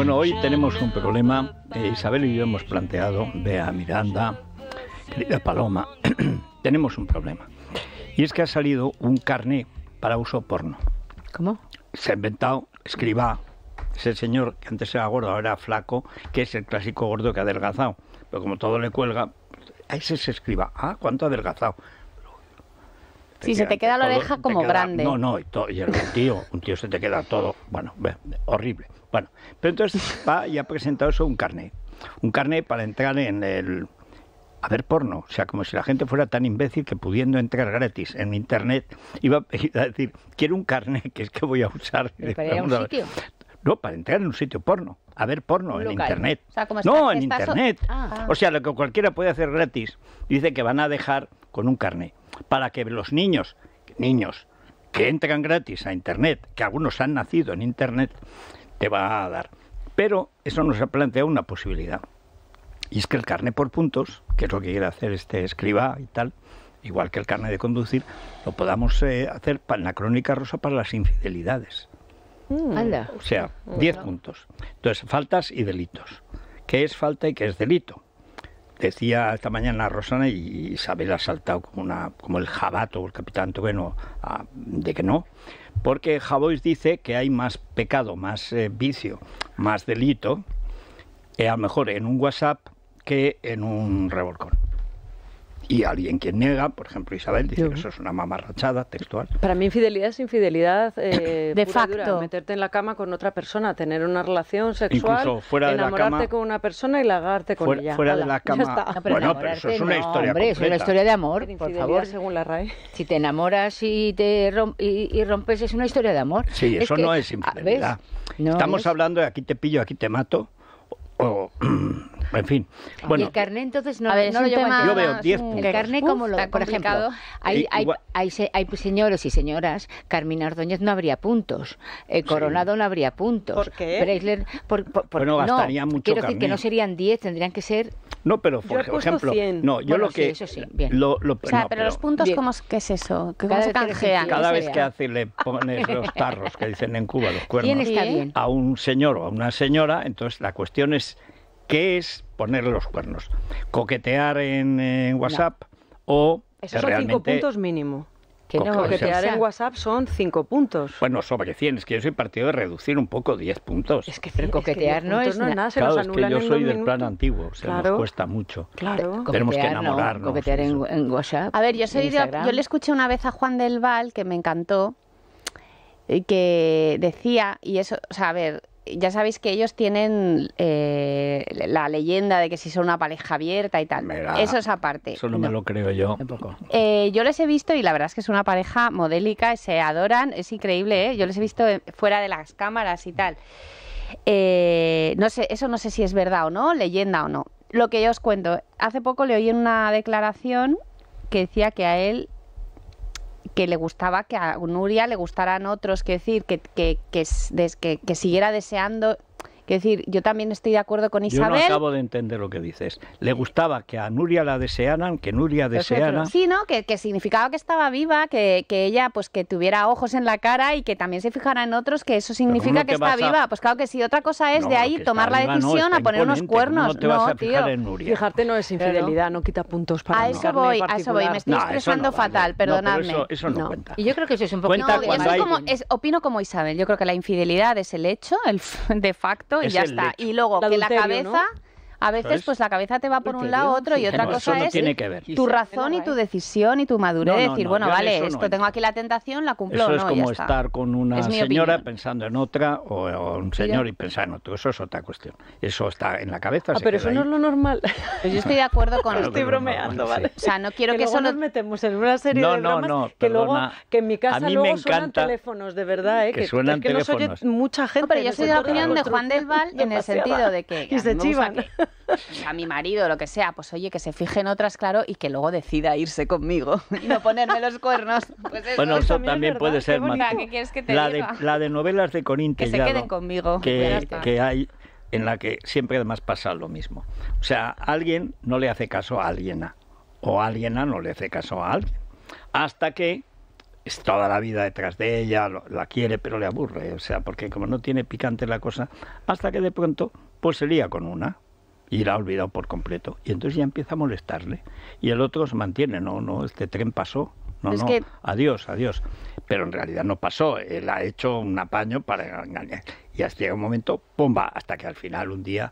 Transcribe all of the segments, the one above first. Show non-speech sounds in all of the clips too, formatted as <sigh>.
Bueno, hoy tenemos un problema. Eh, Isabel y yo hemos planteado, Bea, Miranda, querida Paloma, <clears throat> tenemos un problema. Y es que ha salido un carné para uso porno. ¿Cómo? Se ha inventado, escriba, ese señor que antes era gordo, ahora era flaco, que es el clásico gordo que ha adelgazado. Pero como todo le cuelga, a ese se escriba. Ah, ¿cuánto ha adelgazado? Si se te queda la oreja como grande. No, no, y el tío, un tío se te queda todo, bueno, horrible. Bueno, pero entonces va y ha presentado eso un carnet. Un carnet para entrar en el. A ver porno, o sea, como si la gente fuera tan imbécil que pudiendo entrar gratis en internet iba a decir, quiero un carnet que es que voy a usar. Para un sitio. No, para entrar en un sitio porno, a ver porno en internet. no, en internet. Ah. O sea, lo que cualquiera puede hacer gratis, dice que van a dejar con un carnet. Para que los niños, niños, que entran gratis a internet, que algunos han nacido en internet, te va a dar. Pero eso nos ha planteado una posibilidad. Y es que el carne por puntos, que es lo que quiere hacer este escriba y tal, igual que el carne de conducir, lo podamos eh, hacer en la crónica rosa para las infidelidades. Mm. Anda. O sea, 10 puntos. Entonces, faltas y delitos. ¿Qué es falta y qué es delito? Decía esta mañana Rosana y Isabel ha saltado como, una, como el jabato, el capitán Toveno ah, de que no, porque Javois dice que hay más pecado, más eh, vicio, más delito, eh, a lo mejor en un WhatsApp que en un revolcón. Y alguien quien niega, por ejemplo Isabel, dice que eso es una mamarrachada textual. Para mí infidelidad es infidelidad eh, <clears throat> de facto. Meterte en la cama con otra persona, tener una relación sexual, fuera enamorarte con una persona y lagarte con ella. Fuera de la cama. bueno, pero eso es una historia Es una historia de amor, por favor. según la Si te enamoras y te y, rompes, es una historia de amor. Sí, eso no es infidelidad. Estamos hablando de aquí te pillo, aquí te mato, o <clears throat> <clears throat> En fin. Ah. Bueno, y el carné entonces no, no lo Yo veo 10 puntos. El carné como lo, por ejemplo, hay, eh, hay, señores y señoras, Carmina Ordóñez no habría puntos, eh, Coronado no habría puntos. ¿Por qué? Breisler, por, no, Quiero decir que no serían 10, tendrían que ser... No, pero por ejemplo... No, yo lo que... eso sí, bien. o sea, pero, los puntos, ¿qué es eso? ¿Cómo cada se Cada vez que hace, le pones los tarros que dicen en Cuba, los cuernos, a un señor o a una señora, entonces la cuestión es ¿Qué es poner los cuernos? ¿Coquetear en, en WhatsApp o... Esos son cinco puntos mínimo. Que no, coquetear en WhatsApp son cinco puntos. Bueno, sobre cien. es que yo soy partido de reducir un poco 10 puntos. Es que coquetear no, es nada, se claro, es que yo soy del plan antiguo, o nos cuesta mucho. Claro. Tenemos que enamorarnos. coquetear en, WhatsApp. A ver, yo soy de, yo le escuché una vez a Juan del Val que me encantó eh, que decía y eso, o sea, a ver, ya sabéis que ellos tienen eh, la leyenda de que si son una pareja abierta y tal. Eso es aparte. Eso no, me lo creo yo. Eh, yo les he visto y la verdad es que es una pareja modélica, se adoran, es increíble, ¿eh? Yo les he visto fuera de las cámaras y tal. no sé, eso no sé si es verdad o no, leyenda o no. Lo que yo os cuento, hace poco le oí en una declaración que decía que a él que le gustaba que a Nuria le gustaran otros, que decir, que, que, que, siguiera deseando es decir, yo también estoy de acuerdo con Isabel. Yo no acabo de entender lo que dices. Le gustaba que a Nuria la desearan, que Nuria deseara. Sí, ¿no? Que, significaba que estaba viva, que, ella pues que tuviera ojos en la cara y que también se fijara en otros, que eso significa que está viva. Pues claro que sí, otra cosa es de ahí tomar la decisión a poner unos cuernos. No en Fijarte no es infidelidad, no quita puntos para A eso voy, a eso voy. Me estoy expresando fatal, perdonadme. eso, no, cuenta. Y yo creo que eso es un poco... como, opino como Isabel. Yo creo que la infidelidad es el hecho, el de facto y ya está. Y luego, que la cabeza a veces pues la cabeza te va por un lado, otro y otra cosa es tu razón y tu decisión y tu madurez. No, decir, bueno, vale, esto tengo aquí la tentación, la cumplo. Eso es como estar con una señora pensando en otra o, un señor y pensar en otro. Eso es otra cuestión. Eso está en la cabeza. Ah, pero eso no es lo normal. Pues yo estoy de acuerdo con. estoy bromeando, vale. O sea, no quiero que, eso nos metemos en una serie de no que luego que en mi casa luego suenan teléfonos de verdad, eh, que suenan oye Mucha gente. Pero yo soy de la opinión de Juan del Val <laughs> en el sentido de que y se chivan a mi marido, lo que sea, pues oye, que se fije en otras, claro, y que luego decida irse conmigo y no ponerme los cuernos. Pues eso, bueno, eso también, puede ser, la, de, novelas de Corintia. Que se queden conmigo. Que, hay en la que siempre además pasa lo mismo. O sea, alguien no le hace caso a alguien o alguien a no le hace caso a alguien. Hasta que es toda la vida detrás de ella, la quiere pero le aburre, o sea, porque como no tiene picante la cosa, hasta que de pronto pues se con una y la ha olvidado por completo. Y entonces ya empieza a molestarle. Y el otro se mantiene, no, no, este tren pasó, no, es no, adiós, adiós. Pero en realidad no pasó, él ha hecho un apaño para engañar. Y hasta llega un momento, ¡pumba! Hasta que al final un día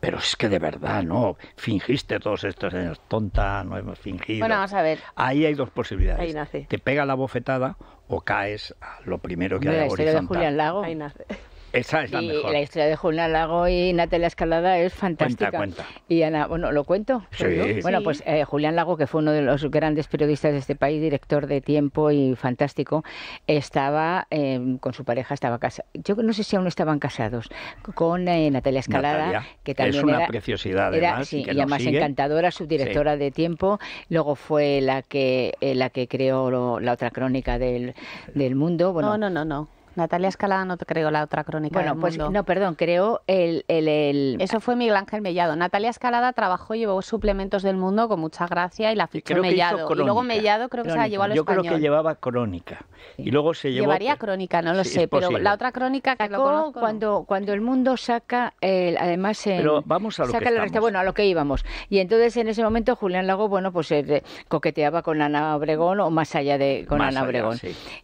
pero es que de verdad, ¿no? Fingiste todos estos años, tonta, no hemos fingido. Bueno, vamos a ver. Ahí hay dos posibilidades. Ahí Te pega la bofetada o caes a lo primero que Mira, hay de Julián Lago. Ahí nace. Esa es la La historia de Julián Lago y Natalia Escalada es fantástica. Cuenta, Y Ana, bueno, ¿lo cuento? Pues, sí. Bueno, pues eh, Julián Lago, que fue uno de los grandes periodistas de este país, director de Tiempo y fantástico, estaba em, con su pareja, estaba casado. Yo no sé si aún estaban casados, con eh, Natalia Escalada, que también es una preciosidad, además, era, sí, y además encantadora, subdirectora de Tiempo. Luego fue la que eh, la que creó la otra crónica del, del mundo. Bueno, no, no, no, no. Natalia Escalada no te la otra crónica. Bueno, pues no, perdón, creo el, el, Eso fue Miguel Ángel Mellado. Natalia Escalada trabajó y llevó suplementos del mundo con mucha gracia y la fichó Mellado. y luego Mellado creo que se la llevó a los español. Yo creo que llevaba crónica. Y luego se Llevaría crónica, no lo sé, pero la otra crónica que Sacó, cuando, cuando el mundo saca, además. vamos a lo saca que Bueno, a lo que íbamos. Y entonces en ese momento Julián Lago, bueno, pues eh, coqueteaba con Ana Obregón o más allá de con Ana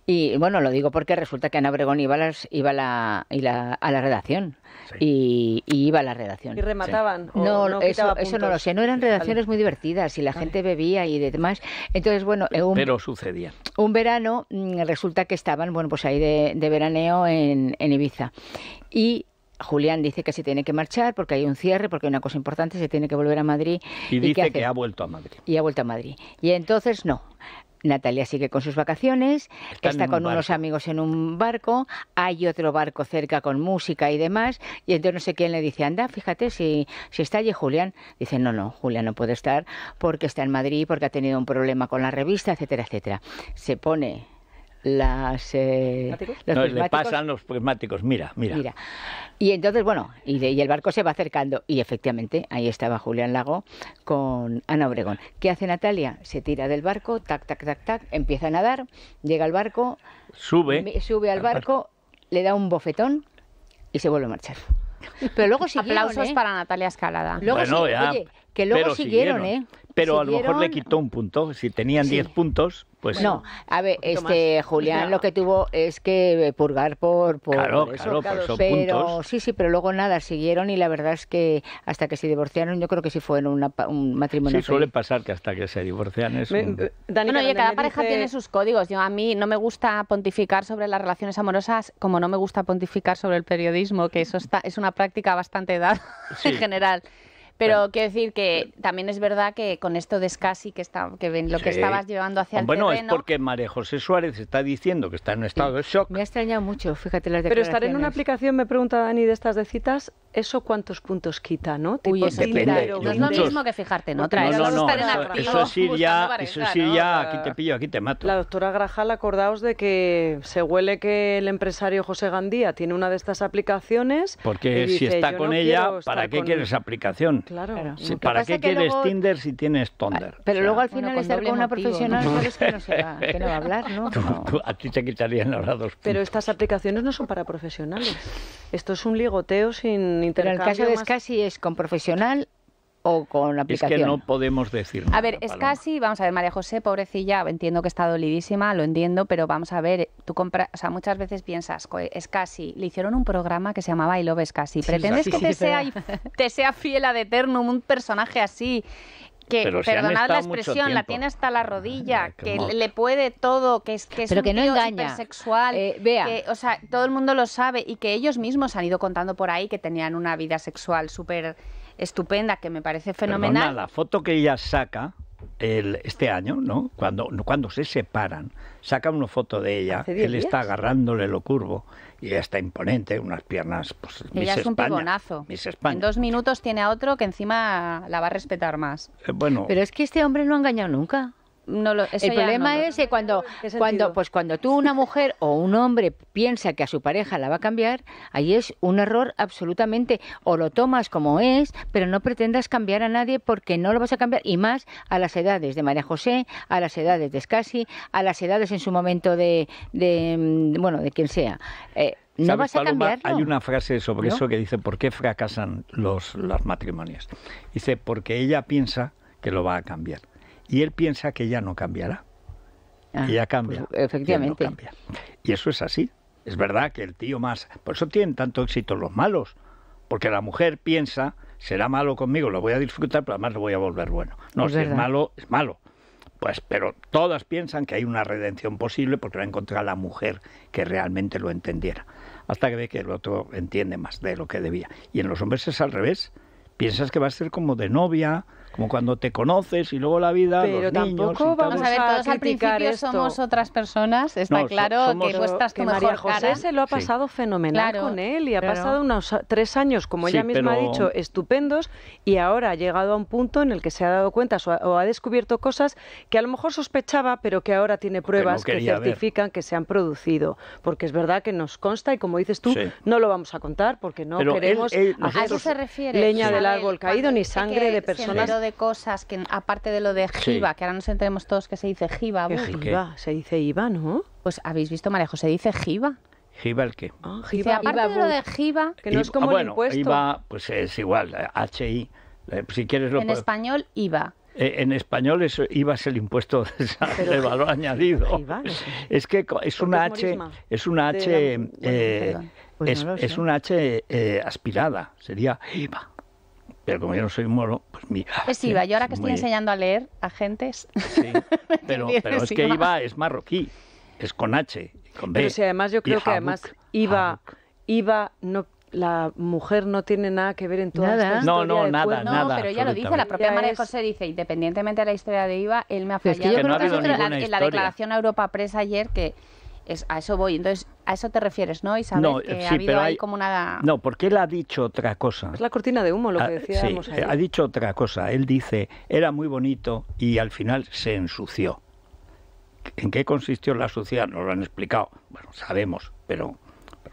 Y bueno, lo digo porque resulta que Ana Obregón iba a, la, a la redacción. Y, iba a la redacción. ¿Y remataban? No, eso, no lo sé. No eran redacciones muy divertidas y la gente bebía y demás. Entonces, bueno. Eh, un, Pero sucedía. Un verano mm, resulta que estaban, bueno, pues ahí de, veraneo en, Ibiza. Y Julián dice que se tiene que marchar porque hay un cierre, porque hay una cosa importante, se tiene que volver a Madrid. y dice que ha vuelto a Madrid. Y ha vuelto a Madrid. Y entonces no. Natalia sigue con sus vacaciones, está, con unos amigos en un barco, hay otro barco cerca con música y demás, y entonces no sé quién le dice, anda, fíjate, si, si está allí Julián, dice, no, no, Julián no puede estar porque está en Madrid, porque ha tenido un problema con la revista, etcétera, etcétera. Se pone las eh, le pasan los prismáticos mira mira, y entonces bueno y, el barco se va acercando y efectivamente ahí estaba Julián Lago con Ana Obregón qué hace Natalia se tira del barco tac tac tac tac empieza a nadar llega al barco sube sube al barco, le da un bofetón y se vuelve a marchar pero luego aplausos ¿eh? para Natalia Escalada que luego siguieron, siguieron, eh pero a lo mejor le quitó un punto. Si tenían 10 puntos, pues. No, a ver, este Julián lo que tuvo es que purgar por. claro, claro, pues pero, Sí, sí, pero luego nada, siguieron y la verdad es que hasta que se divorciaron, yo creo que sí fue en un matrimonio. Sí, suele pasar que hasta que se divorcian es. No, un... Eh, cada pareja tiene sus códigos. Yo a mí no me gusta pontificar sobre las relaciones amorosas, como no me gusta pontificar sobre el periodismo, que eso es una práctica bastante edad en general. Pero quiero decir que también es verdad que con esto de Escasi, que, está, que lo que estabas llevando hacia bueno, el Bueno, es porque María José Suárez está diciendo que está en un estado de shock. Me ha extrañado mucho, fíjate las Pero estar en una aplicación, me pregunta Dani, de estas de citas, ¿eso cuántos puntos quita, no? Uy, No es lo mismo que fijarte en otra. No, no, no, eso, es ir ya, aquí te pillo, aquí te mato. La doctora Grajal, acordaos de que se huele que el empresario José Gandía tiene una de estas aplicaciones... Porque si está con ella, ¿para qué quieres esa aplicación? Claro. ¿Para qué quieres Tinder si tienes Tonder? Ah, pero luego al final bueno, estar con una profesional ¿no? sabes que no se va, <laughs> que no va a hablar, ¿no? a ti te quitarían ahora dos Pero estas aplicaciones no son para profesionales. Esto es un ligoteo sin intercambio. En el caso de Scassi es con profesional o con la aplicación. Es que no podemos decir. a ver, es casi, vamos a ver, María José, pobrecilla, entiendo que está dolidísima, lo entiendo, pero vamos a ver, tú compras, o sea, muchas veces piensas, es casi, le hicieron un programa que se llamaba I Love Scassi pretendes que te, sea, te sea fiel a eternum un personaje así que perdonad la expresión la tiene hasta la rodilla que le puede todo que es que es un no sexual eh, vea o sea todo el mundo lo sabe y que ellos mismos han ido contando por ahí que tenían una vida sexual súper estupenda, que me parece fenomenal. la foto que ella saca el, este año, ¿no? Cuando, cuando se separan, saca una foto de ella, él está agarrándole lo curvo y ella está imponente, unas piernas. Pues, ella es un pibonazo. En dos minutos tiene a otro que encima la va a respetar más. Eh, bueno, Pero es que este hombre no ha engañado nunca el problema es que cuando, cuando, pues cuando tú, una mujer o un hombre piensa que a su pareja la va a cambiar, ahí es un error absolutamente. O lo tomas como es, pero no pretendas cambiar a nadie porque no lo vas a cambiar. Y más a las edades de María José, a las edades de Scassi, a las edades en su momento de, de mm, bueno, de quien sea. Eh, no vas a cambiar. Hay una frase sobre eso que dice, ¿por qué fracasan los, las matrimonios? Dice, porque ella piensa que lo va a cambiar y él piensa que ya no cambiará. Ah, y ya pues, cambia. efectivamente. Y, cambia. y eso es así. Es verdad que el tío más... Por eso tienen tanto éxito los malos. Porque la mujer piensa, será malo conmigo, lo voy a disfrutar, pero además lo voy a volver bueno. No, es si es malo, es malo. Pues, pero todas piensan que hay una redención posible porque va encontrar encontrar la mujer que realmente lo entendiera. Hasta que ve que el otro entiende más de lo que debía. Y en los hombres es al revés. Piensas que va a ser como de novia, como cuando te conoces y luego la vida. Pero tampoco vamos a ver, todos al principio somos otras personas. Está claro que vuestras que María José se lo ha pasado fenomenal con él y ha pasado unos tres años, como ella misma ha dicho, estupendos y ahora ha llegado a un punto en el que se ha dado cuenta o ha descubierto cosas que a lo mejor sospechaba, pero que ahora tiene pruebas que, certifican que se han producido. Porque es verdad que nos consta y como dices tú, no lo vamos a contar porque no queremos se refiere, leña del árbol caído ni sangre de personas de cosas que aparte de lo de JIVA que ahora nos entremos todos que se dice Jiva Se dice IVA ¿no? Pues habéis visto, Marejo, se dice jiba. ¿Jiba el qué? Ah, aparte de lo de jiba, que no es como el impuesto. IVA, pues es igual, H I eh, Si quieres lo En español, IVA eh, en español es, IVA es el impuesto <laughs> de, valor añadido. es que es una H, eh, es una H, es, es una H aspirada, sería IVA. Pero como yo no soy moro, pues mira. Es Iba, yo ahora que estoy enseñando a leer a gentes. Sí, <laughs> pero, es que Iba es marroquí, es con H, con B. Pero si además yo creo que además Iba, Iba la mujer no tiene nada que ver en toda nada. esta No, no, nada, no, pero ya lo dice, la propia María José dice, independientemente de la historia de IVA, él me ha fallado. es que yo que, la, la declaración a Europa Press ayer que a eso voy. Entonces, a eso te refieres, ¿no, Isabel? No, ha habido ahí como una... No, porque él ha dicho otra cosa. Es la cortina de humo lo ah, que decíamos sí, ha dicho otra cosa. Él dice, era muy bonito y al final se ensució. ¿En qué consistió la suciedad? no lo han explicado. Bueno, sabemos, pero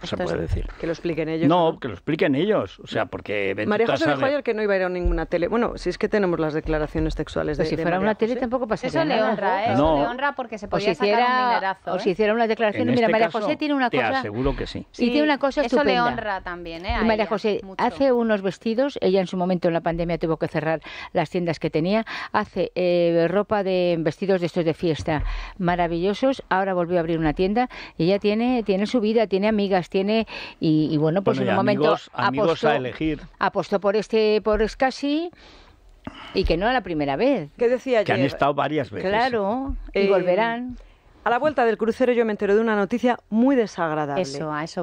se puede decir. Que lo expliquen ellos. No, que lo expliquen ellos. O sea, porque. María José sabe... dijo ayer que no iba a ir a ninguna tele. Bueno, si es que tenemos las declaraciones textuales pues de. Si fuera una tele tampoco pasaría. Eso le honra, ¿eh? No. Eso le honra porque se podía sacar un minerazo, O si ¿eh? hiciera una declaración. mira, este María José tiene una cosa. Te aseguro que sí. Y tiene una cosa eso Eso le honra también, ¿eh? María José hace unos vestidos. Ella en su momento en la pandemia tuvo que cerrar las tiendas que tenía. Hace eh, ropa de vestidos de estos de fiesta maravillosos. Ahora volvió a abrir una tienda y ella tiene, tiene su vida, tiene amigas, tiene y, bueno, pues en un momento apostó, por este, por Scassi. Y que no a la primera vez. decía Que han estado varias veces. Claro, y eh, volverán. A la vuelta del crucero yo me enteré de una noticia muy desagradable.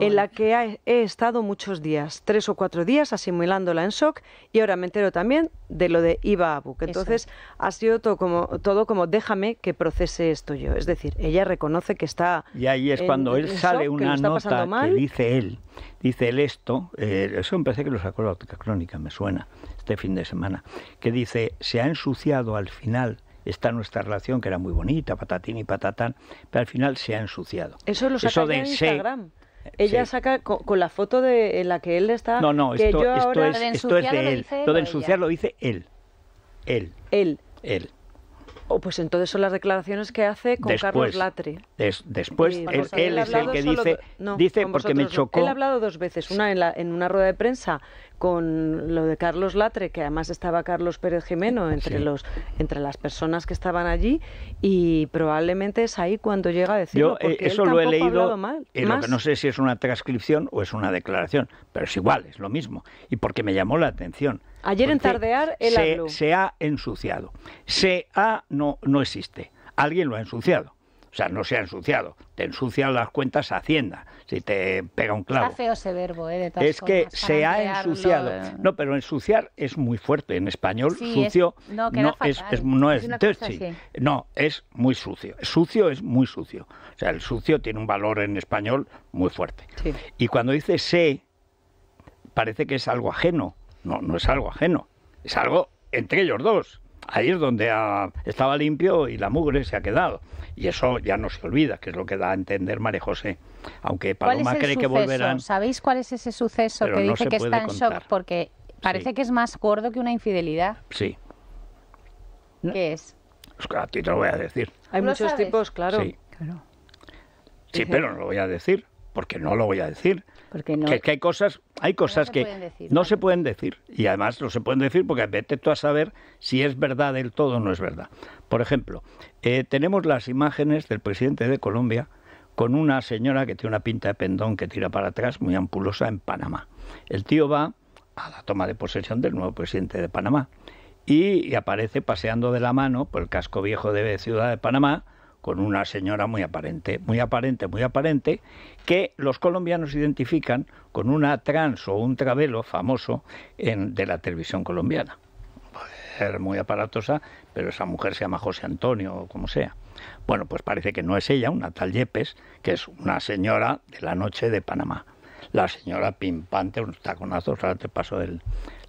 En la que he estado muchos días, tres o cuatro días asimilándola en shock y ahora me entero también de lo de Iba Abu. entonces ha sido todo como, todo como déjame que procese esto yo. Es decir, ella reconoce que está... Y ahí es cuando él sale una nota que dice él, dice él esto, eh, eso me que lo sacó la óptica crónica, me suena, este fin de semana, que dice, se ha ensuciado al final está nuestra relación, que era muy bonita, patatín y patatán, pero al final se ha ensuciado. Eso lo de en Instagram. Ella saca con, la foto de en la que él está. No, no, esto, es, de él. Lo de ensuciar lo dice él. Él. Él. Él. Oh, pues entonces son las declaraciones que hace con Carlos Latre. después, él, es el que dice, dice porque me chocó. Él ha hablado dos veces, una en, una rueda de prensa con lo de Carlos Latre, que además estaba Carlos Pérez Jimeno entre, los, entre las personas que estaban allí, y probablemente es ahí cuando llega a decirlo. Yo eh, eso lo he leído, mal, lo que no sé si es una transcripción o es una declaración, pero es igual, es lo mismo, y porque me llamó la atención. Ayer en Tardear, el se, se ha ensuciado. Se ha, no, no existe. Alguien lo ha ensuciado. O sea, no se ha ensuciado. Te ensucian las cuentas Hacienda si te pega un clavo. feo ese verbo, eh, es que se ha ensuciado. Eh. No, pero ensuciar es muy fuerte en español. sucio no, es, no es, No, es muy sucio. Sucio es muy sucio. O sea, el sucio tiene un valor en español muy fuerte. Y cuando dice se, parece que es algo ajeno. No, no es algo ajeno, es algo entre ellos dos. Ahí es donde estaba limpio y la mugre se ha quedado. Y eso ya no se olvida, que es lo que da a entender Mare José. Aunque Paloma cree que volverán. ¿Sabéis cuál es ese suceso que dice que está en shock? Porque parece que es más gordo que una infidelidad. Sí. ¿Qué es? a ti te lo voy a decir. Hay muchos tipos, claro. Sí. pero no lo voy a decir, porque no lo voy a decir. Porque que hay cosas hay cosas que no, se pueden decir y además no se pueden decir porque vete tú a saber si es verdad del todo o no es verdad. Por ejemplo, eh, tenemos las imágenes del presidente de Colombia con una señora que tiene una pinta de pendón que tira para atrás muy ampulosa en Panamá. El tío va a la toma de posesión del nuevo presidente de Panamá y aparece paseando de la mano por el casco viejo de Ciudad de Panamá con una señora muy aparente, muy aparente, muy aparente, que los colombianos identifican con una trans o un travelo famoso en, de la televisión colombiana. muy aparatosa, pero esa mujer se llama José Antonio o como sea. Bueno, pues parece que no es ella, una tal Yepes, que es una señora de la noche de Panamá. La señora pimpante, un taconazo, ahora te paso el,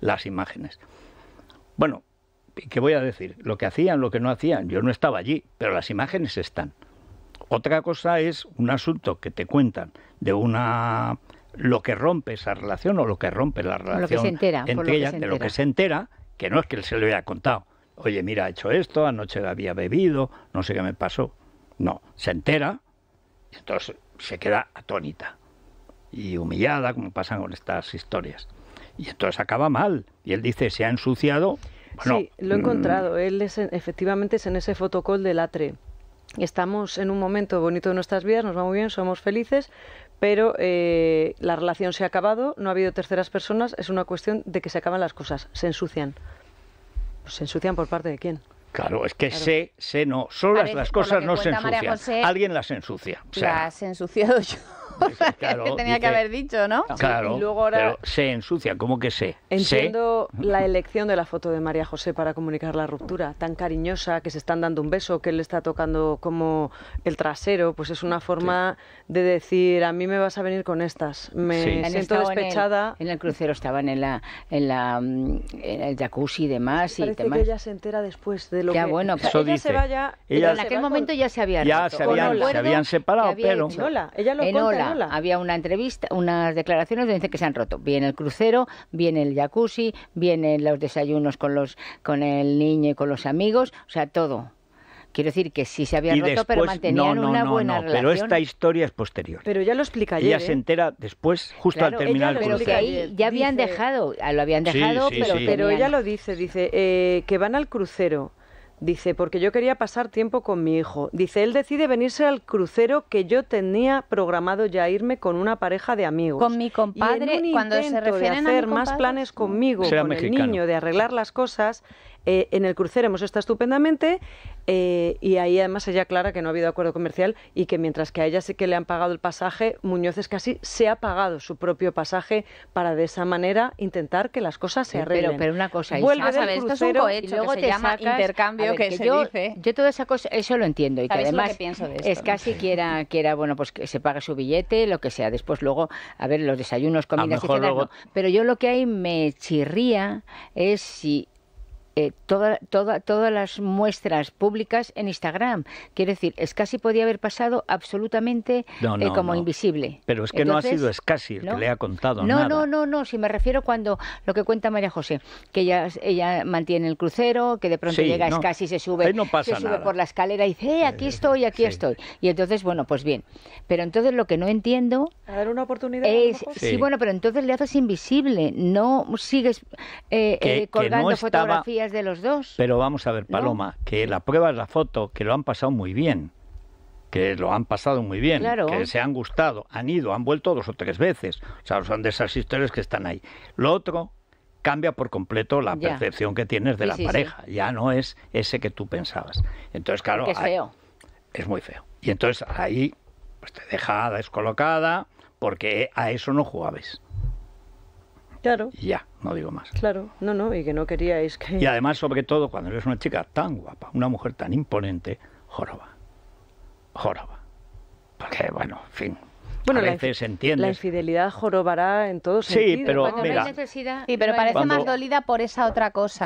las imágenes. Bueno, ¿qué voy a decir? Lo que hacían, lo que no hacían. Yo no estaba allí, pero las imágenes están. Otra cosa es un asunto que te cuentan de una lo que rompe esa relación o lo que rompe la relación lo que se entera, que se de lo que se entera, que no es que él se lo haya contado. Oye, mira, ha hecho esto, anoche había bebido, no sé qué me pasó. No, se entera, y entonces se queda atónita y humillada, como pasan con estas historias. Y entonces acaba mal. Y él dice, se ha ensuciado sí, lo he mm, encontrado. Él es, efectivamente es en ese fotocall del ATRE. Estamos en un momento bonito de nuestras vidas, nos va muy bien, somos felices, pero eh, la relación se ha acabado, no ha habido terceras personas, es una cuestión de que se acaban las cosas, se ensucian. Pues ¿Se ensucian por parte de quién? Claro, es que se, sé, sé no, solas las cosas no se ensucian, alguien las ensucia. O sea, las ensuciado yo. <laughs> que tenía que haber dicho, ¿no? Claro, luego pero se ensucia, ¿cómo que se? Entiendo la elección de la foto de María José para comunicar la ruptura, tan cariñosa, que se están dando un beso, que él le está tocando como el trasero, pues es una forma de decir, a mí me vas a venir con estas, me siento despechada. En el, crucero estaban en la en la mm, el jacuzzi y demás y demás. que ella se entera después de lo ya, que... bueno, que ella se vaya... en aquel momento ya se había Ya se habían, se habían separado, pero... Ella lo en había una entrevista, unas declaraciones donde dice que se han roto. viene el crucero, Viene el jacuzzi, vienen los desayunos con los con el niño y con los amigos, o sea, todo. Quiero decir que sí se habían roto, pero mantenían una buena relación. Pero esta historia es posterior. Pero ya lo explica Ella se ¿eh? entera después, justo al terminar el crucero. ya habían dejado, lo habían dejado, pero, pero ella lo dice, dice eh, que van al crucero Dice, porque yo quería pasar tiempo con mi hijo. Dice, él decide venirse al crucero que yo tenía programado ya irme con una pareja de amigos. Con mi compadre, y cuando se refieren hacer a más planes conmigo, con el niño, de arreglar las cosas, eh, en el crucero hemos estado estupendamente eh, y ahí además ella aclara que no ha habido acuerdo comercial y que mientras que a ella sí que le han pagado el pasaje, Muñoz es casi se ha pagado su propio pasaje para de esa manera intentar que las cosas se arreglen. Pero, una cosa, Vuelve crucero, esto es un luego se llama intercambio que, yo, Yo toda esa cosa, eso lo entiendo y además pienso de eso es casi que quiera, bueno, pues que se pague su billete, lo que sea. Después luego, a ver, los desayunos, comidas Pero yo lo que ahí me chirría es si eh, toda, toda, todas las muestras públicas en Instagram. Quiero decir, es casi podía haber pasado absolutamente eh, como invisible. Pero es que no ha sido Escasi el que le ha contado. No, no, no, no. Si me refiero cuando lo que cuenta María José, que ella, ella mantiene el crucero, que de pronto llega Escasi, se sube, se sube por la escalera y dice, eh, aquí estoy, aquí estoy. Y entonces, bueno, pues bien. Pero entonces lo que no entiendo... A dar una oportunidad. sí. bueno, pero entonces le haces invisible, no sigues eh, colgando fotografías de los dos. Pero vamos a ver, Paloma, que la prueba es la foto, que lo han pasado muy bien que lo han pasado muy bien, que se han gustado, han ido, han vuelto dos o tres veces. O sea, son de esas historias que están ahí. Lo otro cambia por completo la percepción que tienes de la pareja. Ya no es ese que tú pensabas. Entonces, claro. Es Es muy feo. Y entonces ahí pues, te deja descolocada porque a eso no jugabes. Claro. Ya, no digo más. Claro, no, no, y que no queríais que... Y además, sobre todo, cuando eres una chica tan guapa, una mujer tan imponente, joroba. Joroba. Porque, bueno, fin, bueno, la, infidelidad jorobará en todos sí, sentido. Pero, sí, pero parece más dolida por esa otra cosa.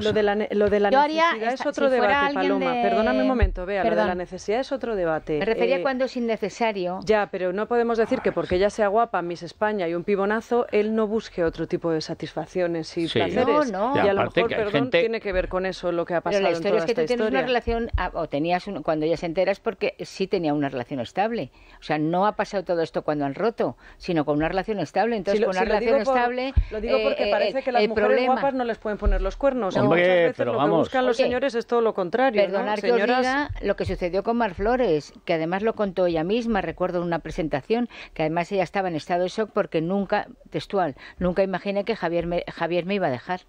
Lo de la, necesidad es otro debate, Paloma. Perdóname un momento, vea, lo de la necesidad es otro debate. Me refería eh, cuando es innecesario. Ya, pero no podemos decir que porque ella sea guapa, Miss España y un pibonazo, él no busque otro tipo de satisfacciones y placeres. No, Y, a lo mejor, perdón, tiene que ver con eso lo que ha pasado Pero la historia es que tú tienes una relación, ah, o tenías, cuando ella se entera es porque sí tenía una relación estable. O sea, no ha pasado todo esto cuando han roto, sino con una relación estable. Entonces, con una relación estable. lo digo eh, porque eh, parece que las mujeres guapas no les pueden poner los cuernos. lo que buscan los señores es todo lo contrario. perdonad que os diga lo que sucedió con Mar Flores, que además lo contó ella misma, recuerdo en una presentación, que además ella estaba en estado de shock porque nunca, textual, nunca imaginé que Javier me, Javier me iba a dejar.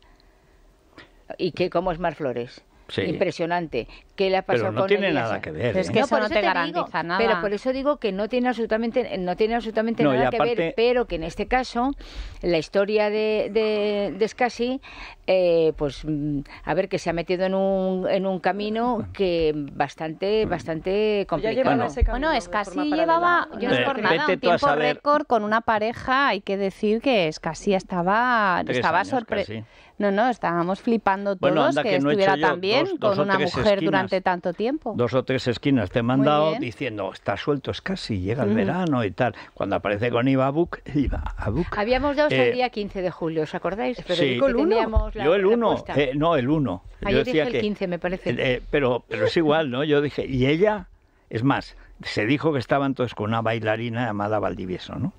¿Y que, cómo es Mar Flores? impresionante. ¿Qué le ha pasado pero no tiene nada que ver. es ¿eh? que eso no, te, garantiza nada. Pero por eso digo que no tiene absolutamente, no tiene absolutamente nada que ver, pero que en este caso la historia de, de, Scassi, eh, pues mm, a ver, que se ha metido en un, en un camino que bastante, mm. bastante pues complicado. Bueno, bueno llevaba, eh, yo un tiempo récord con una pareja, hay que decir que Scassi estaba, estaba sorprendido no, no, estábamos flipando todos que, estuviera tan bien con una mujer durante tanto tiempo. Dos o tres esquinas te he mandado diciendo, está suelto, es casi, llega el verano y tal. Cuando aparece con Iba Book <laughs> Habíamos dado el eh, día 15 de julio, ¿os acordáis? Federico sí, Yo el 1, eh, no, el 1. Ayer dije el 15, me parece. Eh, pero, pero es igual, ¿no? Yo dije, y ella, es más, se dijo que estaba entonces con una bailarina llamada Valdivieso, ¿no?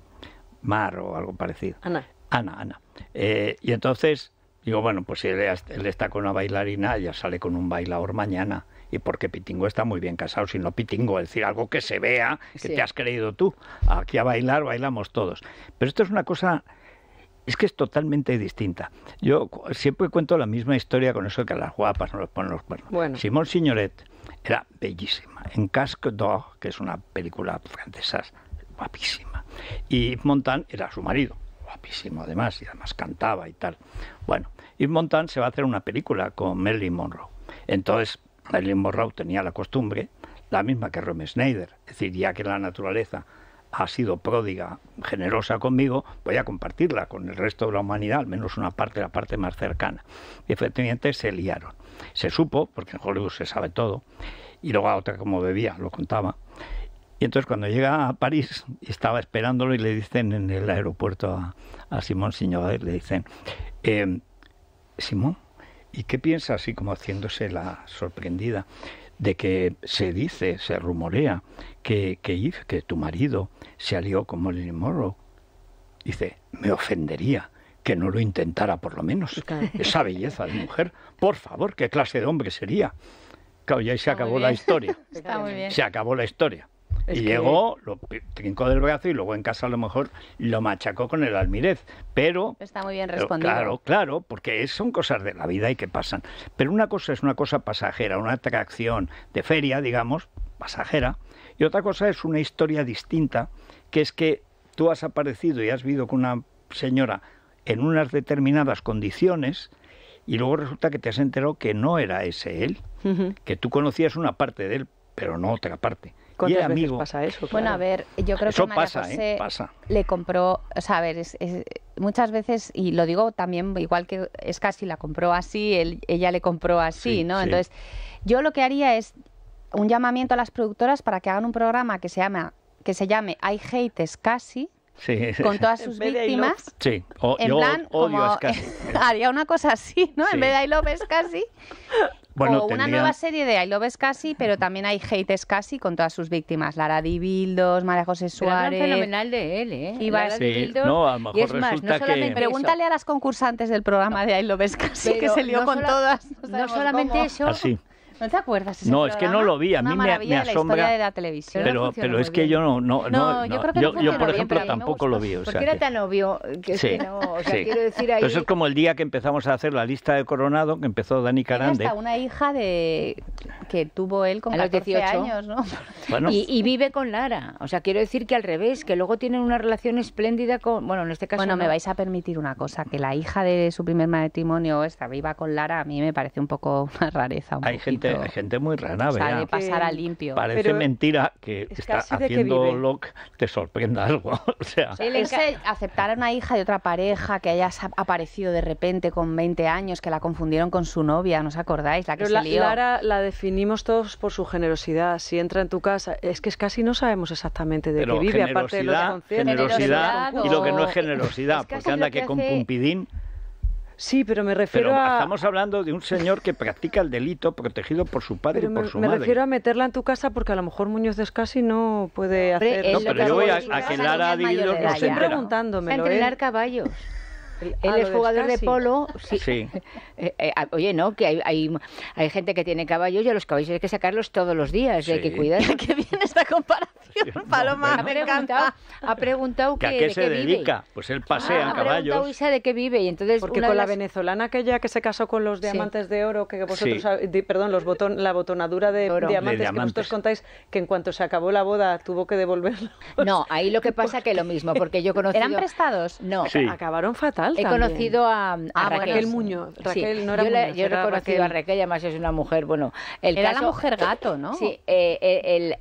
Mar o algo parecido. Ana. Ana, Ana. y entonces Digo, bueno, pues si él, está con una bailarina, ya sale con un bailador mañana. Y porque Pitingo está muy bien casado, si no Pitingo, es decir, algo que se vea, que te has creído tú. Aquí a bailar, bailamos todos. Pero esto es una cosa, es que es totalmente distinta. Yo siempre cuento la misma historia con eso de que a las guapas no los ponen los cuernos. Bueno. Simón Signoret era bellísima. En Casque d'Or, que es una película francesa, guapísima. Y Montan era su marido guapísimo además, y además cantaba y tal. Bueno, y Montan se va a hacer una película con Marilyn Monroe. Entonces, Marilyn Monroe tenía la costumbre, la misma que Romeo Schneider, es decir, ya que la naturaleza ha sido pródiga, generosa conmigo, voy a compartirla con el resto de la humanidad, al menos una parte, la parte más cercana. Y efectivamente se liaron. Se supo, porque en Hollywood se sabe todo, y luego a otra como bebía, lo contaba. Y entonces cuando llega a París, estaba esperándolo y le dicen en el aeropuerto a, a Simón Signoret, le dicen, eh, Simón, ¿y qué piensa así como haciéndose la sorprendida de que se dice, se rumorea que, Yves, que tu marido, se alió con Marilyn Monroe? Dice, me ofendería que no lo intentara por lo menos. <laughs> Esa belleza de mujer, por favor, ¿qué clase de hombre sería? Claro, y se acabó la historia. Está muy bien. Se acabó la historia y llegó, lo trincó del brazo y luego en casa a lo mejor lo machacó con el almirez. Pero. Está muy bien respondido. Claro, claro, porque son cosas de la vida y que pasan. Pero una cosa es una cosa pasajera, una atracción de feria, digamos, pasajera. Y otra cosa es una historia distinta, que es que tú has aparecido y has vivido con una señora en unas determinadas condiciones y luego resulta que te has enterado que no era ese él, que tú conocías una parte de él, pero no otra parte. ¿Cuántas amigo. pasa eso? Bueno, a ver, yo creo que María ¿eh? le compró, o sea, a ver, muchas veces, y lo digo también, igual que es casi la compró así, ella le compró así, ¿no? Entonces, yo lo que haría es un llamamiento a las productoras para que hagan un programa que se llama, que se llame I Hate Casi, con todas <laughs> sus víctimas. Sí, en plan, como, <laughs> Haría una cosa así, ¿no? En vez de I love es casi. Bueno, o una nueva serie de I Love Scassi, pero también hay Hate Scassi con todas sus víctimas. Lara Dibildos María José Suárez... fenomenal de él, ¿eh? y es más, no Pregúntale a las concursantes del programa de I Love Scassi, que se lió con todas. No, solamente eso, Así. Ah, ¿No te acuerdas? no, es que no lo vi. A mí me, me, asombra. Pero, es que yo no. No, yo, por ejemplo, tampoco lo vi. O sea, era tan obvio que, no. O sea, quiero decir ahí... Entonces es como el día que empezamos a hacer la lista de Coronado, que empezó Dani Carande. una hija de que tuvo él con a 18. años, ¿no? Y, vive con Lara. O sea, quiero decir que al revés, que luego tienen una relación espléndida con. Bueno, en este caso. Bueno, me vais a permitir una cosa: que la hija de su primer matrimonio, esta viva con Lara, a mí me parece un poco <laughs> una rareza. Hay gente, hay gente muy rana, ¿verdad? Sale pasar a limpio. Parece mentira que estás está haciendo lo te sorprenda algo. <laughs> o sea, aceptar a una hija de otra pareja que haya aparecido de repente con 20 años, que la confundieron con su novia, ¿no os acordáis? La que Pero la, lió. la definimos todos por su generosidad. Si entra en tu casa, es que es casi no sabemos exactamente de qué vive, aparte de lo Generosidad, y lo que no es generosidad, porque anda que, con Pumpidín. Sí, pero me refiero pero a... Estamos hablando de un señor que practica el delito protegido por su padre y por su madre. Me refiero a meterla en tu casa porque a lo mejor Muñoz Descasi no puede hacer... No, pero yo voy a, a Lara no caballos. Él es jugador de polo. Sí. <laughs> Eh, eh, ah, oye, ¿no? Que hay, hay, gente que tiene caballos y a los caballos hay que sacarlos todos los días. hay que cuidar. Qué bien <laughs> esta comparación, Paloma. me ha, preguntado, ha preguntado qué se dedica? Pues él pasea ah, en caballos. de qué vive. Y entonces Porque con la venezolana aquella que se casó con los diamantes de oro, que vosotros, perdón, los la botonadura de, diamantes, que vosotros contáis que en cuanto se acabó la boda tuvo que devolverlo. No, ahí lo que <laughs> pasa que lo mismo, porque yo conocí... ¿Eran prestados? No. Acabaron fatal. He conocido a, ah, Raquel. Muñoz. Raquel no era yo, yo he conocido a Raquel, además es una mujer, bueno... El era la mujer gato, ¿no? Sí, eh,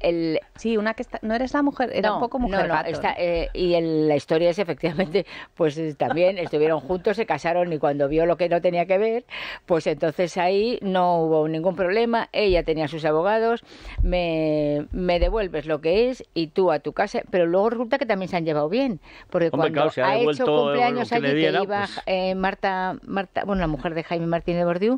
eh, una que no eres la mujer, era un poco mujer gato. Eh, y la historia es efectivamente, pues también estuvieron juntos, se casaron y cuando vio lo que no tenía que ver, pues entonces ahí no hubo ningún problema, ella tenía sus abogados, me, devuelves lo que es y tú a tu casa, pero luego resulta que también se han llevado bien, porque cuando ha, hecho cumpleaños allí, iba pues eh, Marta, Marta, bueno, la mujer de Jaime Martín de Bordiú,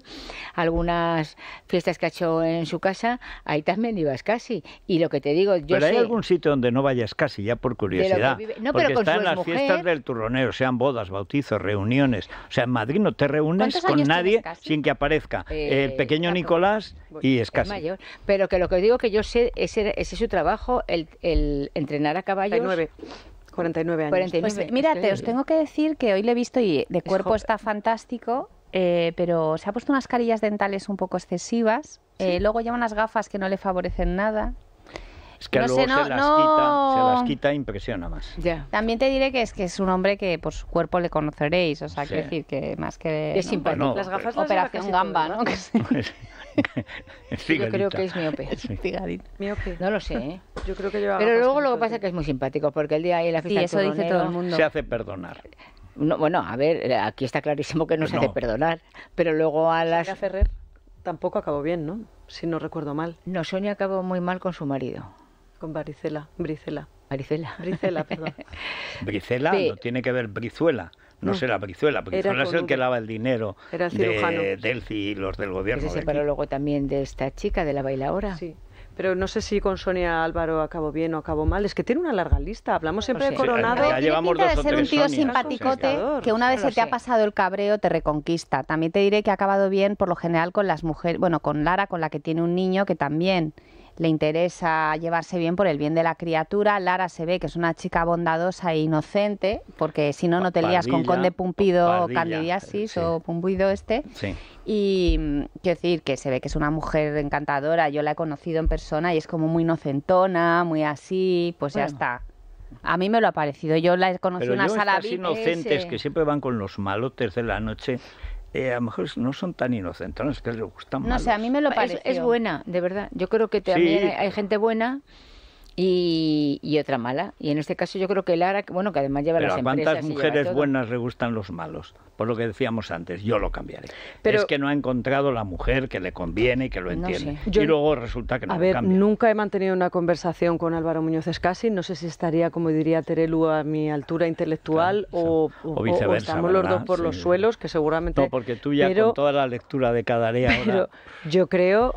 algunas fiestas que ha hecho en su casa, ahí también ibas casi. Y lo que te digo, yo Pero hay algún sitio donde no vayas casi, ya por curiosidad. No, porque pero las fiestas del turronero, sean bodas, bautizos, reuniones. O sea, en Madrid no te reúnes con nadie sin que aparezca el eh, pequeño Nicolás pues, y es casi. Mayor. Pero que lo que digo que yo sé, ese, ese es su trabajo, el, el entrenar a caballos. 49 años. 49. Pues, pues, eh, os tengo que decir que hoy le he visto y de cuerpo está fantástico, eh, pero se ha puesto unas carillas dentales un poco excesivas. Eh, luego lleva unas gafas que no le favorecen nada. Es que luego se, las quita, se las quita e impresiona más. También te diré que es que es un hombre que por su cuerpo le conoceréis, o sea, decir que más que... Es las gafas Operación Gamba, ¿no? <laughs> <laughs> <laughs> yo creo que es <laughs> miope. No lo sé, ¿eh? Pero luego lo que pasa es que es muy simpático, porque el día ahí la fiesta todo mundo. se hace perdonar. No, bueno, a ver, aquí está clarísimo que no, se hace perdonar, pero luego a las... Sonia Ferrer tampoco acabó bien, ¿no? Si no recuerdo mal. No, Sonia acabó muy mal con su marido. Con Varicela, Bricela. Varicela. Bricela, <laughs> perdón. Bricela, no tiene que ver Brizuela no, mm. sé la Brizuela, porque era es el que lava el dinero de Delphi y los del gobierno. se ¿eh? separó luego también de esta chica, de la bailadora. Sí. Pero no sé si con Sonia Álvaro acabó bien o acabó mal. Es que tiene una larga lista. Hablamos siempre de Coronado. Sí, de ser un tío simpaticote que una vez se te ha pasado el cabreo te reconquista. También te diré que ha acabado bien por lo general con las mujeres, bueno, con Lara, con la que tiene un niño que también le interesa llevarse bien por el bien de la criatura. Lara se ve que es una chica bondadosa e inocente, porque si no, no te lías con Conde Pumpido, o Candidiasis o Pumbuido este. Y mm, quiero decir que se ve que es una mujer encantadora. Yo la he conocido en persona y es como muy inocentona, muy así, pues ya está. A mí me lo ha parecido. Yo la he conocido en una yo sala inocentes que siempre van con los malotes de la noche eh, a lo mejor no son tan Es que les gustan más. No sé, a mí me lo parece. Es, buena, de verdad. Yo creo que también hay gente buena y y otra mala. Y en este caso yo creo que Lara, bueno, que además lleva Pero las ¿Cuántas mujeres buenas le gustan los malos? Por lo que decíamos antes, yo lo cambiaré. Pero, es que no ha encontrado la mujer que le conviene y que lo entiende. y luego resulta que no a ver, Nunca he mantenido una conversación con Álvaro Muñoz Escasi. No sé si estaría, como diría Terelu, a mi altura intelectual o, o, viceversa. estamos los dos por los suelos, que seguramente. No, porque tú ya con toda la lectura de cada día. Pero yo creo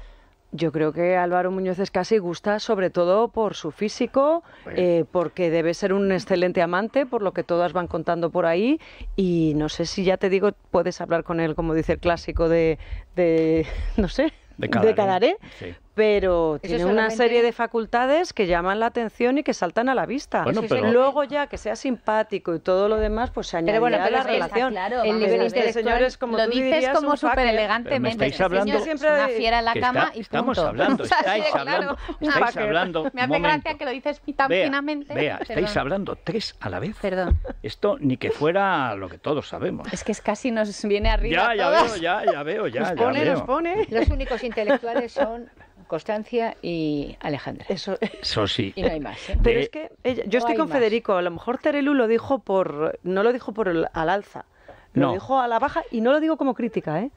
yo creo que Álvaro Muñoz es casi gusta sobre todo por su físico, eh, porque debe ser un excelente amante, por lo que todas van contando por ahí. Y no sé si ya te digo, puedes hablar con él, como dice el clásico de, <laughs> no sé, de Cadaré, de pero tiene una serie de facultades que llaman la atención y que saltan a la vista. Bueno, Luego ya que sea simpático y todo lo demás, pues se añade pero a la relación. Claro, el nivel intelectual como lo dices como súper elegantemente. Eh, estáis hablando siempre una fiera en la cama y punto. Estamos hablando, <laughs> estáis hablando, estáis hablando. Me hace gracia que lo dices tan finamente. Vea, estáis hablando tres a la vez. Perdón. Esto ni que fuera lo que todos sabemos. Es que es casi nos viene arriba. Ya, ya veo, ya, ya veo, ya. Nos pone, nos pone. Los únicos intelectuales son Constancia y Alejandra. Eso, sí. Y no hay más. ¿eh? Pero es que yo estoy con Federico. A lo mejor Terelu lo dijo por. No lo dijo por al alza. Lo dijo a la baja y no lo digo como crítica, ¿eh?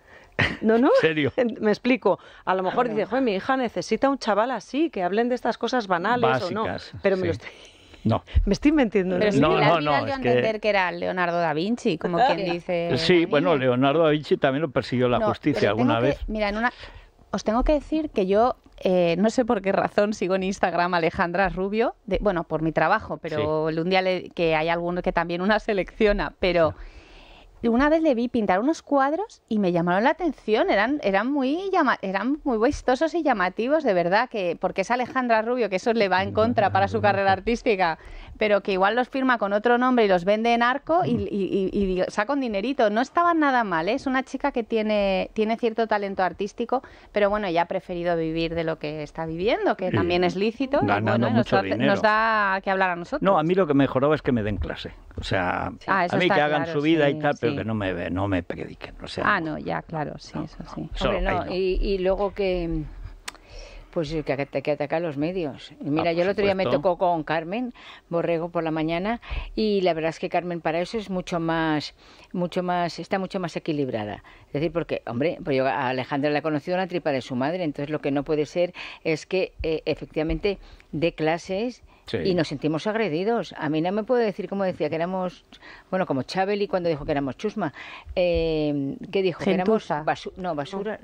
No, no. <laughs> ¿Serio? Me explico. A lo mejor ah, dice, joder, mi hija necesita un chaval así, que hablen de estas cosas banales o no. Pero me lo estoy. <laughs> No. <laughs> Me estoy mintiendo. Pero no, no, no, entender que... era Leonardo da Vinci, como quien ah. dice. Sí, bueno, Leonardo da Vinci también lo persiguió la justicia alguna vez. Mira, en una os tengo que decir que yo eh, no sé por qué razón sigo en Instagram Alejandra Rubio, bueno, por mi trabajo, pero el un día que hay alguno que también una selecciona, pero una vez le vi pintar unos cuadros y me llamaron la atención, eran, eran, muy, eran muy vistosos y llamativos, de verdad, que porque es Alejandra Rubio, que eso le va en contra para su carrera artística, pero que igual los firma con otro nombre y los vende en arco y, mm. saca un dinerito. No estaba nada mal, ¿eh? es una chica que tiene, tiene cierto talento artístico, pero bueno, ya ha preferido vivir de lo que está viviendo, que también es lícito, nos, da, que hablar a nosotros. No, a mí lo que mejoraba es que me den clase. O sea, ah, a mí que hagan su vida y tal, pero que no me, no me prediquen. O sea, ah, no, ya, claro, sí, eso sí. no, y, luego que pues que, que, que a los medios. Mira, ah, yo el otro día me tocó con Carmen Borrego por la mañana y la verdad es que Carmen para eso es mucho más, mucho más, está mucho más equilibrada. Es decir, porque, hombre, pues yo a Alejandra la he conocido la tripa de su madre, entonces lo que no puede ser es que eh, efectivamente dé clases y nos sentimos agredidos. A mí no me puede decir, como decía, que éramos, bueno, como Chabeli cuando dijo que éramos chusma, eh, que dijo que éramos no, basura.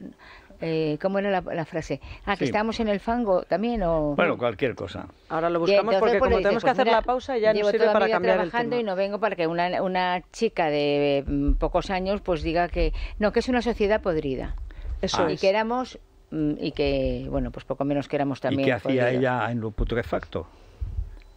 Eh, ¿Cómo era la, frase? Ah, que estábamos en el fango también o... Bueno, cualquier cosa. Ahora lo buscamos porque como tenemos que pues hacer la pausa ya no sirve para cambiar trabajando el tema. y no vengo para que una, una chica de mm, pocos años pues diga que... No, que es una sociedad podrida. Eso Y que éramos... Mm, y que, bueno, pues poco menos que éramos también... ¿Y qué hacía ella en lo putrefacto?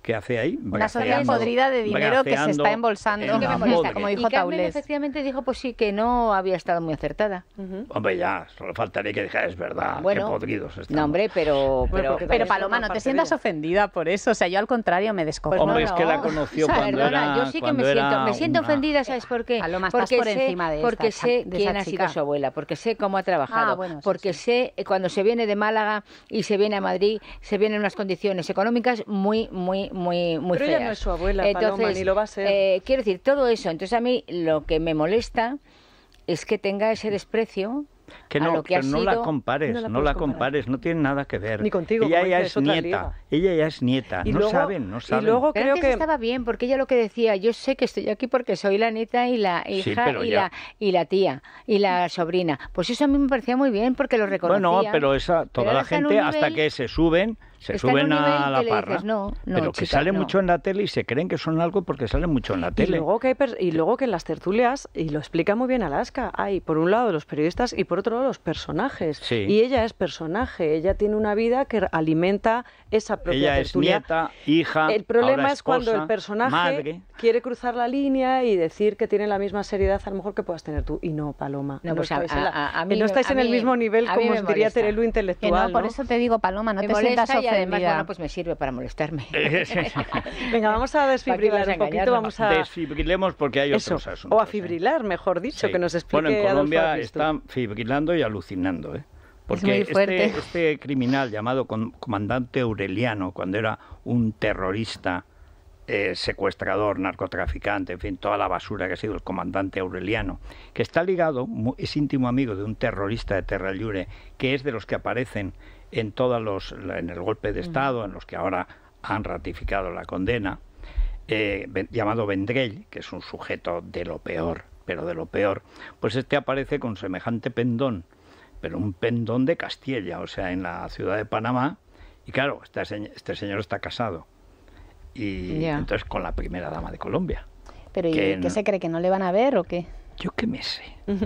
que hace ahí. Una sociedad podrida de dinero que se está embolsando, en molesta, como dijo y efectivamente dijo, pues sí, que no había estado muy acertada. Hombre, ya, solo faltaría que dijera, es verdad, bueno, qué podridos estamos. No, hombre, pero, pero, Paloma, no te sientas ofendida por eso. O sea, yo al contrario me descojono. Hombre, es que la pues conoció <laughs> o sea, cuando perdona, era, yo sí que me siento, me siento ofendida, ¿sabes por qué? Paloma, porque por sé, encima de Porque sé de quién ha sido su abuela, porque sé cómo ha trabajado, ah, porque sé eh, cuando se viene de Málaga y se viene a Madrid, se vienen unas condiciones económicas muy, muy muy, muy, Pero ella no es su abuela, Entonces, Paloma, ni lo va a ser. Eh, quiero decir, todo eso. Entonces a mí lo que me molesta es que tenga ese desprecio que no, no la compares, no la, compares, no tiene nada que ver. Ni contigo, ella ya es nieta, ella ya es nieta, no saben, no saben. Y luego creo que estaba bien, porque ella lo que decía, yo sé que estoy aquí porque soy la nieta y la hija y, la, tía y la sobrina. Pues eso a mí me parecía muy bien porque lo reconocía. Bueno, pero esa toda la gente hasta que se suben se suben a la parra. pero que sale mucho en la tele y se creen que son algo porque sale mucho en la tele. Y luego, que en las tertulias, y lo explica muy bien Alaska, hay por un lado los periodistas y por otro los personajes. Y ella es personaje, ella tiene una vida que alimenta esa propia ella Es nieta, hija. El problema es cuando el personaje quiere cruzar la línea y decir que tiene la misma seriedad a lo mejor que puedas tener tú. Y no, Paloma. No, pues estáis en el mismo nivel como diría Terelu intelectual. por eso te digo, Paloma, no te sientas además, bueno, pues me sirve para molestarme. <laughs> Eh, <laughs> Venga, vamos a desfibrilar un poquito, Desfibrilemos porque hay otros asuntos. O a ¿eh? fibrilar, mejor dicho, que nos explique Bueno, en Colombia están fibrilando y alucinando, ¿eh? Porque este, este, criminal llamado comandante Aureliano, cuando era un terrorista, secuestrador, narcotraficante, en fin, toda la basura que ha sido el comandante Aureliano, que está ligado, es íntimo amigo de un terrorista de Terra que es de los que aparecen en todos en el golpe de estado en los que ahora han ratificado la condena eh, llamado Vendrell que es un sujeto de lo peor pero de lo peor pues este aparece con semejante pendón pero un pendón de Castilla o sea en la ciudad de Panamá y claro este, señor está casado y entonces con la primera dama de Colombia pero ¿y qué se cree que no le van a ver o qué yo qué me sé.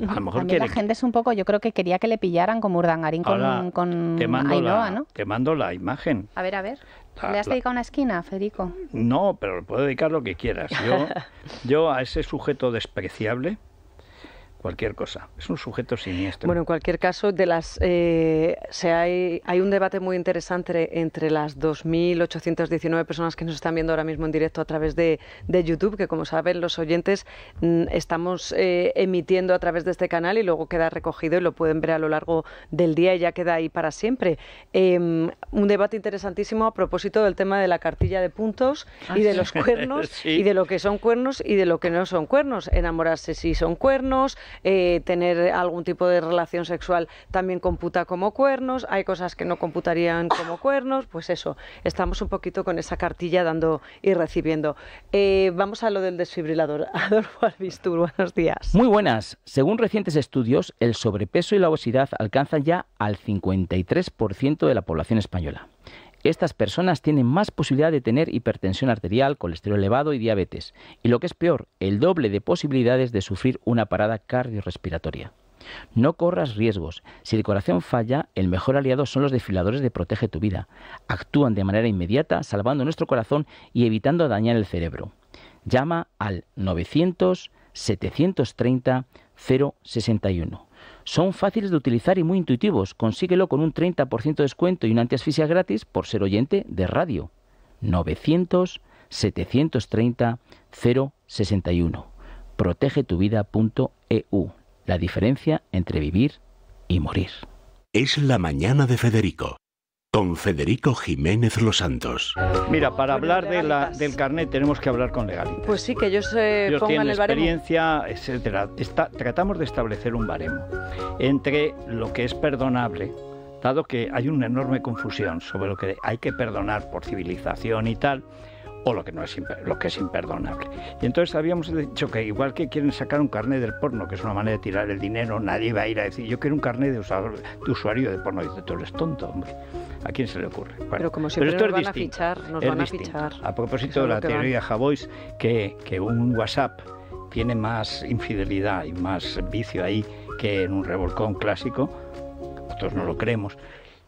A lo mejor la gente es un poco, yo creo que quería que le pillaran como Urdangarín con, con te Ainhoa, ¿no? Te mando la imagen. A ver, a ver. ¿Le has dedicado una esquina, Federico? No, pero le puedo dedicar lo que quieras. Yo, <laughs> yo a ese sujeto despreciable, cualquier cosa. Es un sujeto siniestro. Bueno, en cualquier caso, de las, eh, hay, un debate muy interesante entre las 2.819 personas que nos están viendo ahora mismo en directo a través de, YouTube, que como saben los oyentes mm, estamos eh, emitiendo a través de este canal y luego queda recogido y lo pueden ver a lo largo del día y ya queda ahí para siempre. Em, un debate interesantísimo a propósito del tema de la cartilla de puntos y de ah, los <laughs> cuernos y de lo que son cuernos y de lo que no son cuernos. Enamorarse si son cuernos, eh, tener algún tipo de relación sexual también computa como cuernos, hay cosas que no computarían como cuernos, pues eso, estamos un poquito con esa cartilla dando y recibiendo. Eh, vamos a lo del desfibrilador. <laughs> Adolfo Albistur, buenos días. Muy buenas. Según recientes estudios, el sobrepeso y la obesidad alcanzan ya al 53% de la población española. Estas personas tienen más posibilidad de tener hipertensión arterial, colesterol elevado y diabetes, y lo que es peor, el doble de posibilidades de sufrir una parada cardiorrespiratoria. No corras riesgos. Si el corazón falla, el mejor aliado son los desfiladores de Protege tu vida. Actúan de manera inmediata, salvando nuestro corazón y evitando dañar el cerebro. Llama al 900 730 061. Son fáciles de utilizar y muy intuitivos. Consíguelo con un 30% de descuento y una antiasfisia gratis por ser oyente de radio. 900 730 061. protegetuvida.eu. La diferencia entre vivir y morir. Es la mañana de Federico con Federico Jiménez Los Santos. Mira, para hablar de la, del carnet tenemos que hablar con legalistas. Pues sí, que ellos tienen pongan el baremo. experiencia, etcétera. Está, tratamos de establecer un baremo entre lo que es perdonable, dado que hay una enorme confusión sobre lo que hay que perdonar por civilización y tal, o lo que, no es, lo que es imperdonable. Y entonces habíamos dicho que igual que quieren sacar un carnet del porno, que es una manera de tirar el dinero, nadie va a ir a decir, yo quiero un carnet de usuario de, usuario de porno. Y dice, tú eres tonto, hombre. ¿A quién se le ocurre? pero como siempre pero esto nos, es van distinto, a fichar, a propósito de la teoría de Havois, que, que un WhatsApp tiene más infidelidad y más vicio ahí que en un revolcón clásico, nosotros no lo creemos,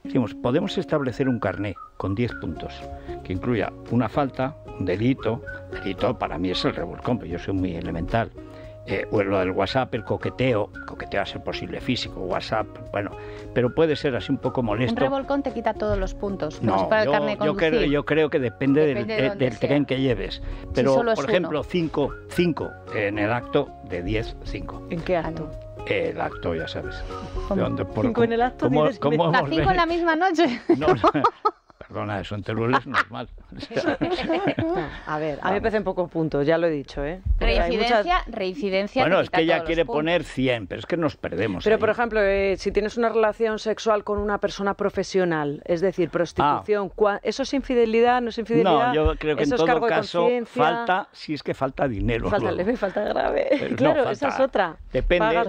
decimos, podemos establecer un carné con 10 puntos que incluya una falta, delito, delito para mí es el revolcón, pero yo soy muy elemental. Eh, o lo del WhatsApp, el coqueteo, coqueteo a ser posible físico, WhatsApp, bueno, pero puede ser así un poco molesto. Un revolcón te quita todos los puntos, no, para yo, yo, creo, yo creo que depende, del, eh, tren que lleves, pero por ejemplo, 5 cinco, en el acto de 10, 5. ¿En qué acto? el acto, ya sabes. ¿De dónde, por, cinco en el acto, ¿cómo, ¿La en la misma noche. no, <laughs> eso en normal. <laughs> a ver, a mí me parecen pocos puntos, ya lo he dicho, ¿eh? reincidencia, reincidencia. Bueno, es que ella quiere poner 100, pero es que nos perdemos. Pero, por ejemplo, eh, si tienes una relación sexual con una persona profesional, es decir, prostitución, ah. ¿eso es infidelidad? ¿No es infidelidad? No, yo creo que en todo caso falta, si es que falta dinero. Falta grave. claro, esa es otra. Depende. no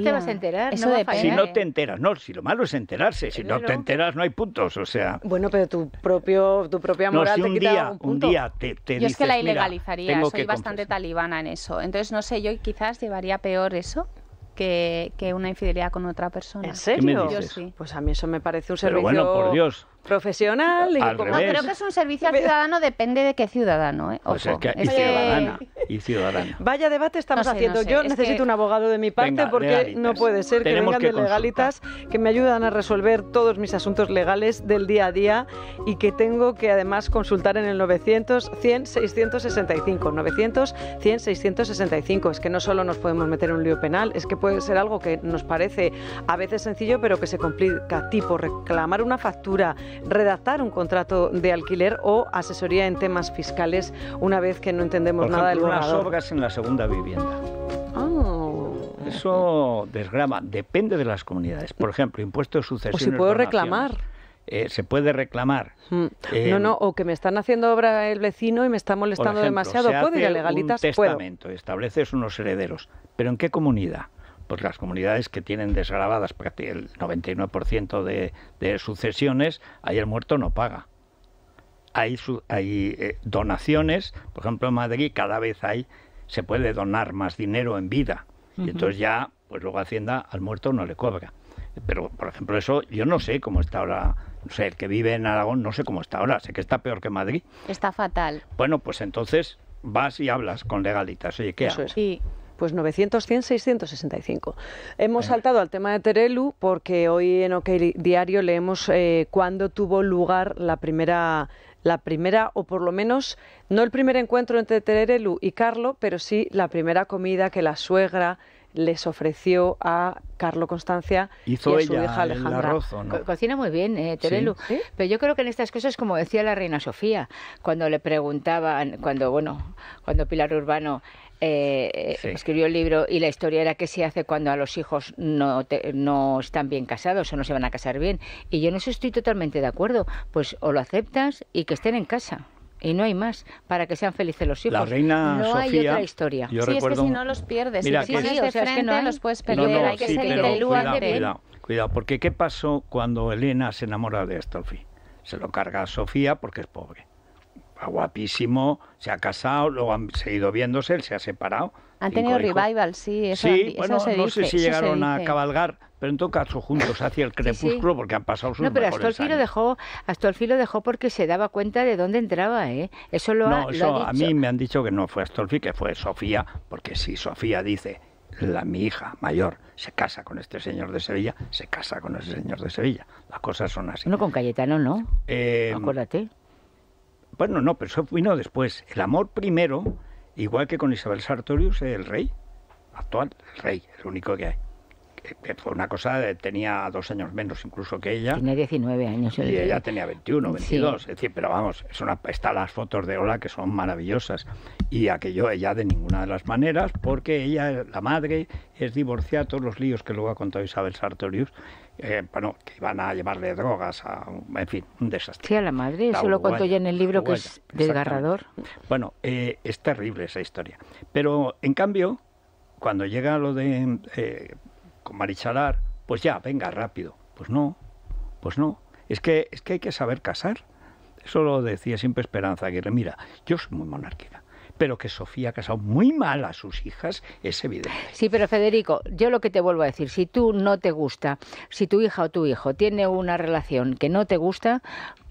te, vas a enterar. si no ¿eh? te enteras, no, si lo malo es enterarse, si no te enteras no hay puntos, o sea, bueno, pero tu, propio, tu propia moral te quita un día te, yo es que la ilegalizaría, soy bastante talibana en eso. Entonces, no sé, yo quizás llevaría peor eso que, que, una infidelidad con otra persona. ¿En serio? Pues a mí eso me parece un servicio. bueno, por Dios profesional. Y creo que es un servicio al ciudadano, depende de qué ciudadano. ¿eh? Pues Ojo, que, y, Ciudadana, Vaya debate estamos haciendo. Yo necesito un abogado de mi parte porque no puede ser que vengan de legalitas que me ayudan a resolver todos mis asuntos legales del día a día y que tengo que además consultar en el 900 100 665. 900 100 665. Es que no solo nos podemos meter en un lío penal, es que puede ser algo que nos parece a veces sencillo pero que se complica, tipo reclamar una factura, redactar un contrato de alquiler o asesoría en temas fiscales una vez que no entendemos nada del del Las obras en la segunda vivienda. Ah. Eso desgrama, depende de las comunidades. Por ejemplo, impuestos de O si puedo reclamar. Eh, se puede reclamar. Hmm. Eh, no, no, o que me están haciendo obra el vecino y me está molestando demasiado. ¿Puedo ir a legalitas? Un testamento, estableces unos herederos. ¿Pero en qué comunidad? pues las comunidades que tienen desgravadas el 99% de, de sucesiones, ahí el muerto no paga. Hay, hay eh, donaciones, por ejemplo en Madrid cada vez hay, se puede donar más dinero en vida, y entonces ya, pues luego Hacienda al muerto no le cobra. Pero, por ejemplo, eso yo no sé cómo está ahora no sé, el que vive en Aragón, no sé cómo está ahora, sé que está peor que Madrid. Está fatal. Bueno, pues entonces vas y hablas con legalitas, oye, ¿qué Sí. Pues 900, 100, 665. Hemos eh. saltado al tema de Terelu porque hoy en OK Diario leemos eh, cuándo tuvo lugar la primera la primera, o por lo menos no el primer encuentro entre Terelu y Carlo, pero sí la primera comida que la suegra les ofreció a Carlo Constancia y a su hija Alejandra. El arroz, cocina muy bien, eh, Terelu. Pero yo creo que en estas cosas, como decía la reina Sofía, cuando le preguntaban, cuando bueno, cuando Pilar Urbano eh, escribió el libro y la historia era que se hace cuando a los hijos no, no están bien casados o no se van a casar bien. Y yo en eso estoy totalmente de acuerdo. Pues o lo aceptas y que estén en casa y no hay más para que sean felices los hijos. La reina no hay otra historia. es que si no los pierdes, si no los puedes perder, hay que cuidado, cuidado, porque ¿qué pasó cuando Elena se enamora de Astolfi? Se lo carga a Sofía porque es pobre guapísimo, se ha casado, luego han seguido viéndose, él se ha separado. Han tenido revival, sí. Eso, sí, bueno, no sé si llegaron a cabalgar, pero en todo caso juntos hacia el crepúsculo porque han pasado sus No, pero Astolfi lo dejó, lo dejó porque se daba cuenta de dónde entraba, ¿eh? Eso lo ha, a mí me han dicho que no fue Astolfi, que fue Sofía, porque si Sofía dice la mi hija mayor se casa con este señor de Sevilla, se casa con ese señor de Sevilla. Las cosas son así. No con Cayetano, no. Em, Acuérdate. Bueno, no, pero eso vino después. El amor primero, igual que con Isabel Sartorius, el rey actual, el rey, el único que hay fue una cosa, eh, tenía dos años menos incluso que ella. Tiene 19 años. Y ella tenía 21, 22. Es decir, pero vamos, es una, están las fotos de Ola que son maravillosas. Y aquello ella de ninguna de las maneras, porque ella, la madre, es divorciada, todos los líos que luego ha contado Isabel Sartorius, eh, bueno, que iban a llevarle drogas, en fin, un desastre. Sí, a la madre, eso lo cuento ya en el libro que es desgarrador. Bueno, eh, es terrible esa historia. Pero en cambio, cuando llega lo de con Marichalar, pues ya, venga, rápido. Pues no, pues no. Es que, es que hay que saber casar. Eso lo decía siempre Esperanza Aguirre. Mira, yo soy muy monárquica pero que Sofía ha casado muy mal a sus hijas es evidente. Sí, pero Federico, yo lo que te vuelvo a decir, si tú no te gusta, si tu hija o tu hijo tiene una relación que no te gusta,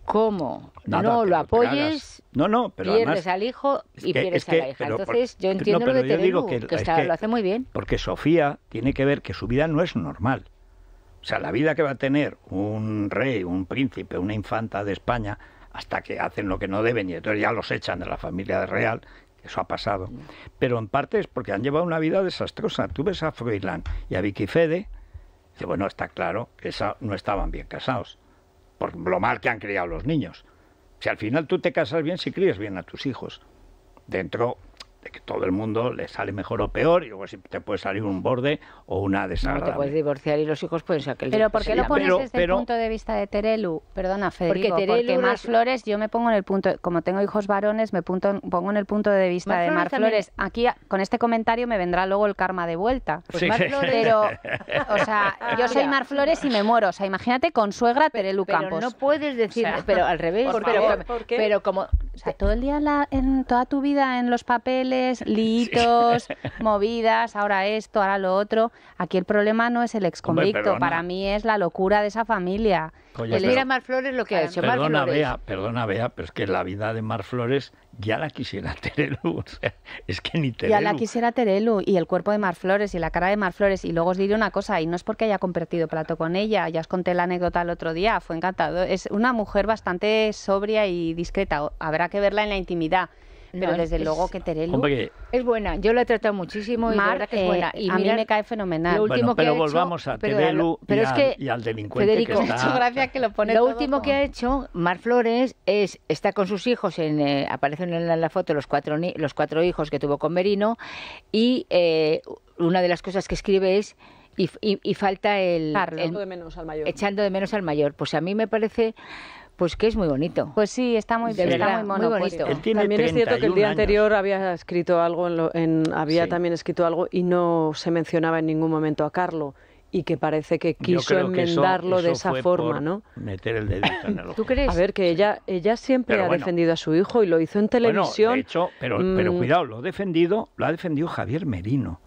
cómo no lo apoyes, no, no, pierdes al hijo y pierdes a la hija. Entonces yo entiendo lo que, está, lo hace muy bien. Porque Sofía tiene que ver que su vida no es normal. O sea, la vida que va a tener un rey, un príncipe, una infanta de España, hasta que hacen lo que no deben y entonces ya los echan de la familia real, eso ha pasado. Mm. Pero en parte es porque han llevado una vida desastrosa. Tú ves a Froilán y a Vicky Fede, y bueno, está claro que esa, no estaban bien casados por lo mal que han criado los niños. Si al final tú te casas bien, si crías bien a tus hijos, dentro de que todo el mundo le sale mejor o peor y luego si te puede salir un borde o una desagradable. te puedes divorciar y los hijos pueden ser Pero ¿por qué lo pones desde el punto de vista de Terelu? Perdona, Federico, porque, Mar Flores yo me pongo en el punto, como tengo hijos varones, me pongo en el punto de vista de Mar Flores. Aquí con este comentario me vendrá luego el karma de vuelta. <laughs> Pero, <laughs> o sea, yo soy Mar Flores y me muero. O sea, imagínate con suegra Terelu Campos. Pero no puedes decir, pero al revés. pero, como... O sea, todo el día, la, en toda tu vida en los papeles litos, <laughs> movidas, ahora esto, ahora lo otro. Aquí el problema no es el ex convicto para mí es la locura de esa familia. el mirar Mar Flores lo que ha hecho. Perdona, vea perdona, Vea, pero es que la vida de Mar Flores ya la quisiera <laughs> Terelu. O sea, es que ni Terelu. Ya la quisiera Terelu y el cuerpo de Mar Flores y la cara de Mar Flores. Y luego os diré una cosa, y no es porque haya compartido plato con ella, ya os conté la anécdota el otro día, fue encantado. Es una mujer bastante sobria y discreta, habrá que verla en la intimidad pero desde luego que Terelu es buena. Yo la he tratado muchísimo y la verdad que es eh, buena. y a mí me cae fenomenal. pero volvamos a Terelu pero y, al, es que, al, delincuente Federico, <laughs> gracias que lo último que ha hecho Mar Flores es, está con sus hijos, en, eh, aparecen en la, foto los cuatro, hijos que tuvo con Merino y eh, una de las cosas que escribe es... Y, falta el, el, echando de menos al mayor. Echando de menos al mayor. Pues a mí me parece pues que es muy bonito. Pues sí, está muy, muy, bonito. También es cierto que el día anterior había escrito algo, en, había también escrito algo y no se mencionaba en ningún momento a Carlo y que parece que quiso enmendarlo de esa forma, ¿no? Meter el dedito en el <laughs> ojo. ¿Tú crees? A ver, que ella, ella siempre ha defendido a su hijo y lo hizo en televisión. hecho, pero, mm. cuidado, lo, defendido, lo ha defendido Javier Merino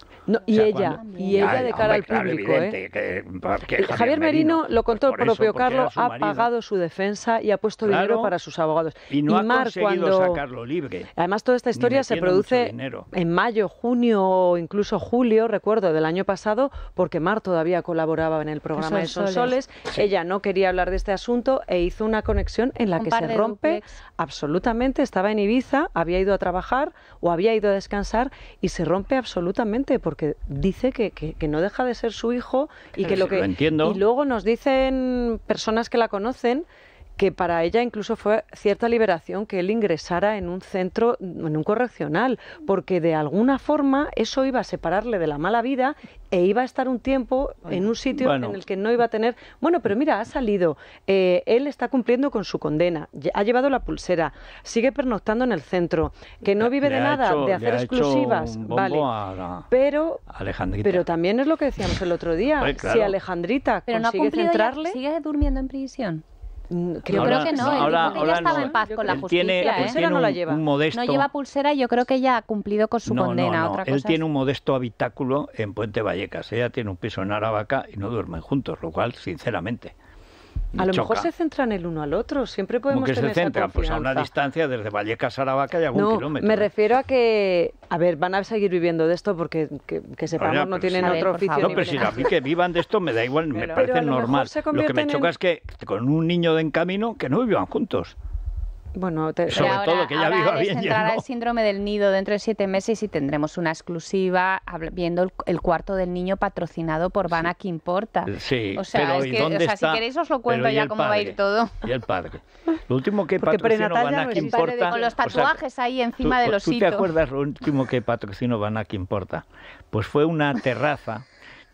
y, ella, y ella, de cara al público. ¿eh? Pues, eh, Javier, Merino, lo contó el propio Carlos, ha pagado su defensa y ha puesto dinero para sus abogados. Y no ha conseguido cuando... sacarlo libre. Además, toda esta historia se produce en mayo, junio o incluso julio, recuerdo, del año pasado, porque Mar todavía colaboraba en el programa de Sonsoles. Soles, Ella no quería hablar de este asunto e hizo una conexión en la que se rompe absolutamente. Estaba en Ibiza, había ido a trabajar o había ido a descansar y se rompe absolutamente porque que dice que, que, no deja de ser su hijo y que lo que... Y luego nos dicen personas que la conocen que para ella incluso fue cierta liberación que él ingresara en un centro, en un correccional, porque de alguna forma eso iba a separarle de la mala vida e iba a estar un tiempo en un sitio en el que no iba a tener... Bueno, pero mira, ha salido, eh, él está cumpliendo con su condena, ha llevado la pulsera, sigue pernoctando en el centro, que no vive de nada, de hacer exclusivas, vale. Pero, pero también es lo que decíamos el otro día, si Alejandrita pero consigue no ha centrarle... ¿Sigue durmiendo en prisión? Mm, creo, creo que no. Ahora, ya estaba en eh. paz con la justicia. ¿eh? Tiene, ¿eh? un, no la lleva. modesto, no lleva pulsera y yo creo que ya ha cumplido con su no, condena. Otra él tiene un modesto habitáculo en Puente Vallecas. Ella tiene un piso en Aravaca y no duermen juntos, lo cual, sinceramente a lo mejor se centran el uno al otro, siempre podemos que tener se centran? pues a una distancia desde Vallecas a Aravaca algún no, Me refiero a que, a ver, van a seguir viviendo de esto porque que, sepamos no tienen otro oficio. No, pero si a mí que vivan de esto me da igual, me parece normal. Lo que me choca es que con un niño de en camino que no vivan juntos. Bueno, sobre ahora, todo que ya vive viva bien. Entrará el síndrome del nido dentro de siete meses y tendremos una exclusiva viendo el, cuarto del niño patrocinado por Vana sí. importa. Sí, o sea, o sea, si queréis os lo cuento ya cómo va a ir todo. Y el padre. Lo último que patrocinó Vana importa. Con los tatuajes ahí encima de los ¿Tú te acuerdas lo último que patrocinó Vana que importa? Pues fue una terraza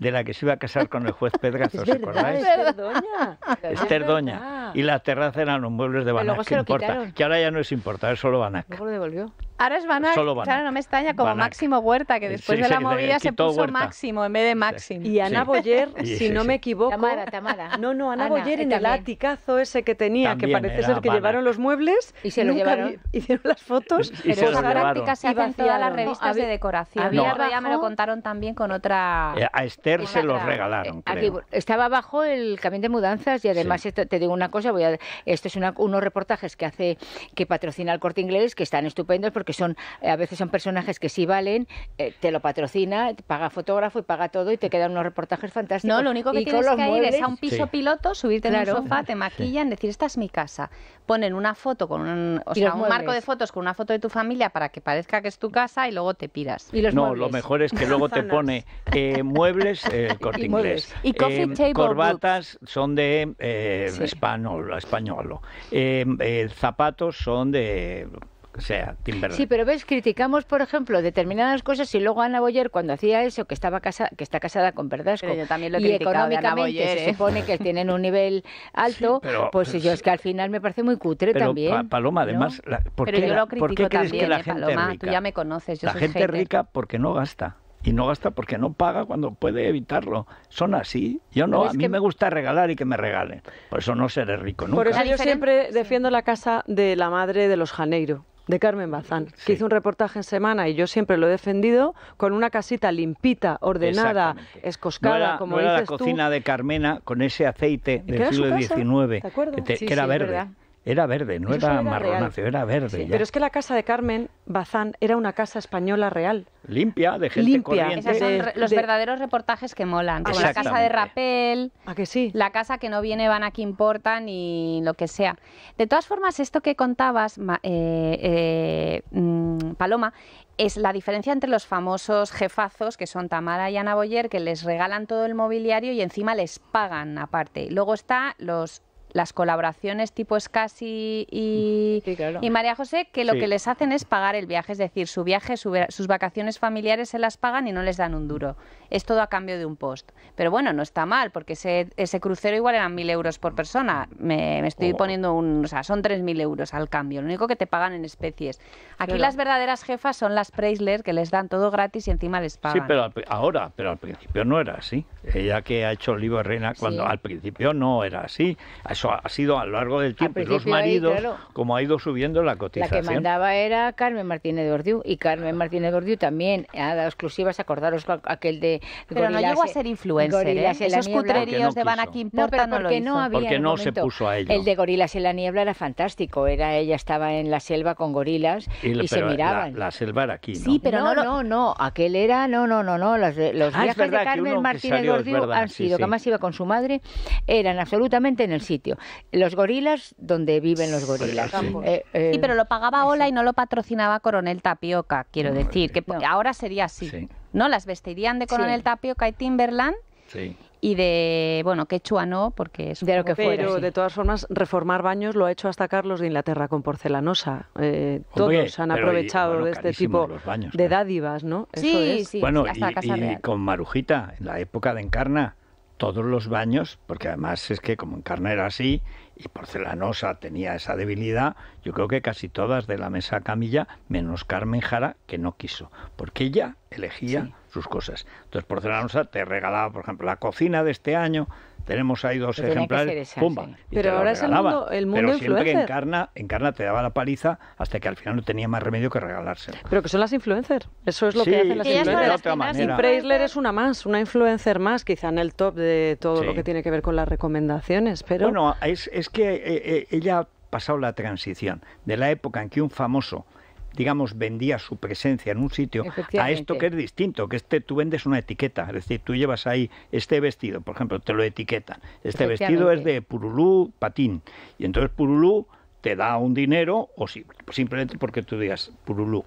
de la que se iba a casar con el juez Pedrazo, ¿os acordáis? Esther Doña. Esther Doña. Y la terraza eran los muebles de Banac, que, importa, que ahora ya no es importa, es solo Banac. Luego lo devolvió. Ahora es Van a. claro, no me extraña, como Máximo Huerta, que después de la movida se puso Máximo en vez de Máximo. Y Ana Boyer, <laughs> si no me equivoco. Tamara, Tamara. No, no, Ana, Boyer en el platicazo ese que tenía, que parece ser que llevaron los muebles. Y se lo llevaron. <laughs> hicieron las fotos. Y se Pero se hace en todas las revistas de decoración. había ya me lo contaron también con otra... A Esther se los eh, regalaron, estaba abajo el camión de mudanzas y además te digo una cosa, voy a, esto es unos reportajes que hace que patrocina el Corte Inglés que están estupendos porque son eh, a veces son personajes que sí valen, eh, te lo patrocina, te paga fotógrafo y paga todo y te quedan unos reportajes fantásticos. No, lo único que tienes que ir es a un piso piloto, subirte en la te maquillan, decir, esta es mi casa. Ponen una foto con un, o sea, un marco de fotos con una foto de tu familia para que parezca que es tu casa y luego te piras. no, lo mejor es que luego te pone eh, muebles, <laughs> corte inglés. Y coffee corbatas son de español, zapatos son de Sí, pero ves, criticamos, por ejemplo, determinadas cosas y luego Ana Boyer, cuando hacía eso, que estaba casa, que está casada con verdad también lo y económicamente se ¿eh? supone que tienen un nivel <laughs> alto, pues yo es que al final me parece muy cutre también. Pero Paloma, además, la, lo critico también, Paloma, tú ya me conoces, La gente rica porque no gasta y no gasta porque no paga cuando puede evitarlo. Son así. Yo no, a mí me gusta regalar y que me regalen. Por eso no seré rico Por eso yo siempre defiendo la casa de la madre de los Janeiro de Carmen Bazán, que hizo un reportaje en semana y yo siempre lo he defendido con una casita limpita, ordenada, escoscada, como no la cocina de Carmena con ese aceite del siglo XIX, que, era verde. Era verde, no era, marrón era verde. pero es que la casa de Carmen Bazán era una casa española real. Limpia, de gente Limpia. corriente. Esos son los verdaderos reportajes que molan. Como la casa de Rapel, la casa que no viene van a que importan y lo que sea. De todas formas, esto que contabas, eh, eh, mm, Paloma, es la diferencia entre los famosos jefazos, que son Tamara y Ana Boyer, que les regalan todo el mobiliario y encima les pagan aparte. Luego está los las colaboraciones tipo Scassi y, y María José, que lo que les hacen es pagar el viaje, es decir, su viaje, sus vacaciones familiares se las pagan y no les dan un duro. Es todo a cambio de un post. Pero bueno, no está mal, porque ese, ese crucero igual eran mil euros por persona. Me, estoy oh. poniendo un. O sea, son tres mil euros al cambio. Lo único que te pagan en especies. Aquí las verdaderas jefas son las Preisler, que les dan todo gratis y encima les pagan. Sí, pero ahora, pero al principio no era así. Ella que ha hecho el libro Reina, cuando al principio no era así ha sido a lo largo del tiempo. los maridos, como ha ido subiendo la cotización. La que mandaba era Carmen Martínez de Y Carmen Martínez de también ha dado exclusivas, acordaros aquel de. Pero no llegó a e ser influencer. ¿eh? Esos cutreríos de Van no, no, No había porque no se puso a ello. El de Gorilas en la Niebla era fantástico. Era Ella estaba en la selva con gorilas y, se miraban. La, selva era aquí. Sí, pero no, no, no, Aquel era, no, no, no, no. Los, ah, viajes de Carmen Martínez de han sido, que más iba con su madre, eran absolutamente en el sitio. Los gorilas, donde viven los gorilas. Eh, eh, sí, pero lo pagaba Ola y no lo patrocinaba Coronel Tapioca, quiero decir, que ahora sería así. ¿No? Las vestirían de Coronel Tapioca y Timberland. y de, bueno, quechua no, porque es Pero de todas formas, reformar baños lo ha hecho hasta Carlos de Inglaterra con porcelanosa. Eh, todos han aprovechado de este tipo de dádivas, ¿no? Sí, sí, hasta y, con Marujita, en la época de Encarna todos los baños, porque además es que como en carne era así y Porcelanosa tenía esa debilidad, yo creo que casi todas de la mesa Camilla, menos Carmen Jara, que no quiso, porque ella elegía sus cosas. Entonces Porcelanosa te regalaba, por ejemplo, la cocina de este año, tenemos ahí dos ejemplares. Pumba, Pero ahora es el mundo, el mundo siempre que encarna, te daba la paliza hasta que al final no tenía más remedio que regalárselo. Pero que son las influencers. Eso es lo que hacen las influencers. y Preisler es una más, una influencer más, quizá en el top de todo lo que tiene que ver con las recomendaciones. Pero... Bueno, es, que eh, eh, ella ha pasado la transición de la época en que un famoso digamos, vendía su presencia en un sitio, a esto que es distinto, que este tú vendes una etiqueta, es decir, tú llevas ahí este vestido, por ejemplo, te lo etiqueta. este vestido es de Purulú Patín, y entonces Purulú te da un dinero, o simplemente porque tú digas Purulú.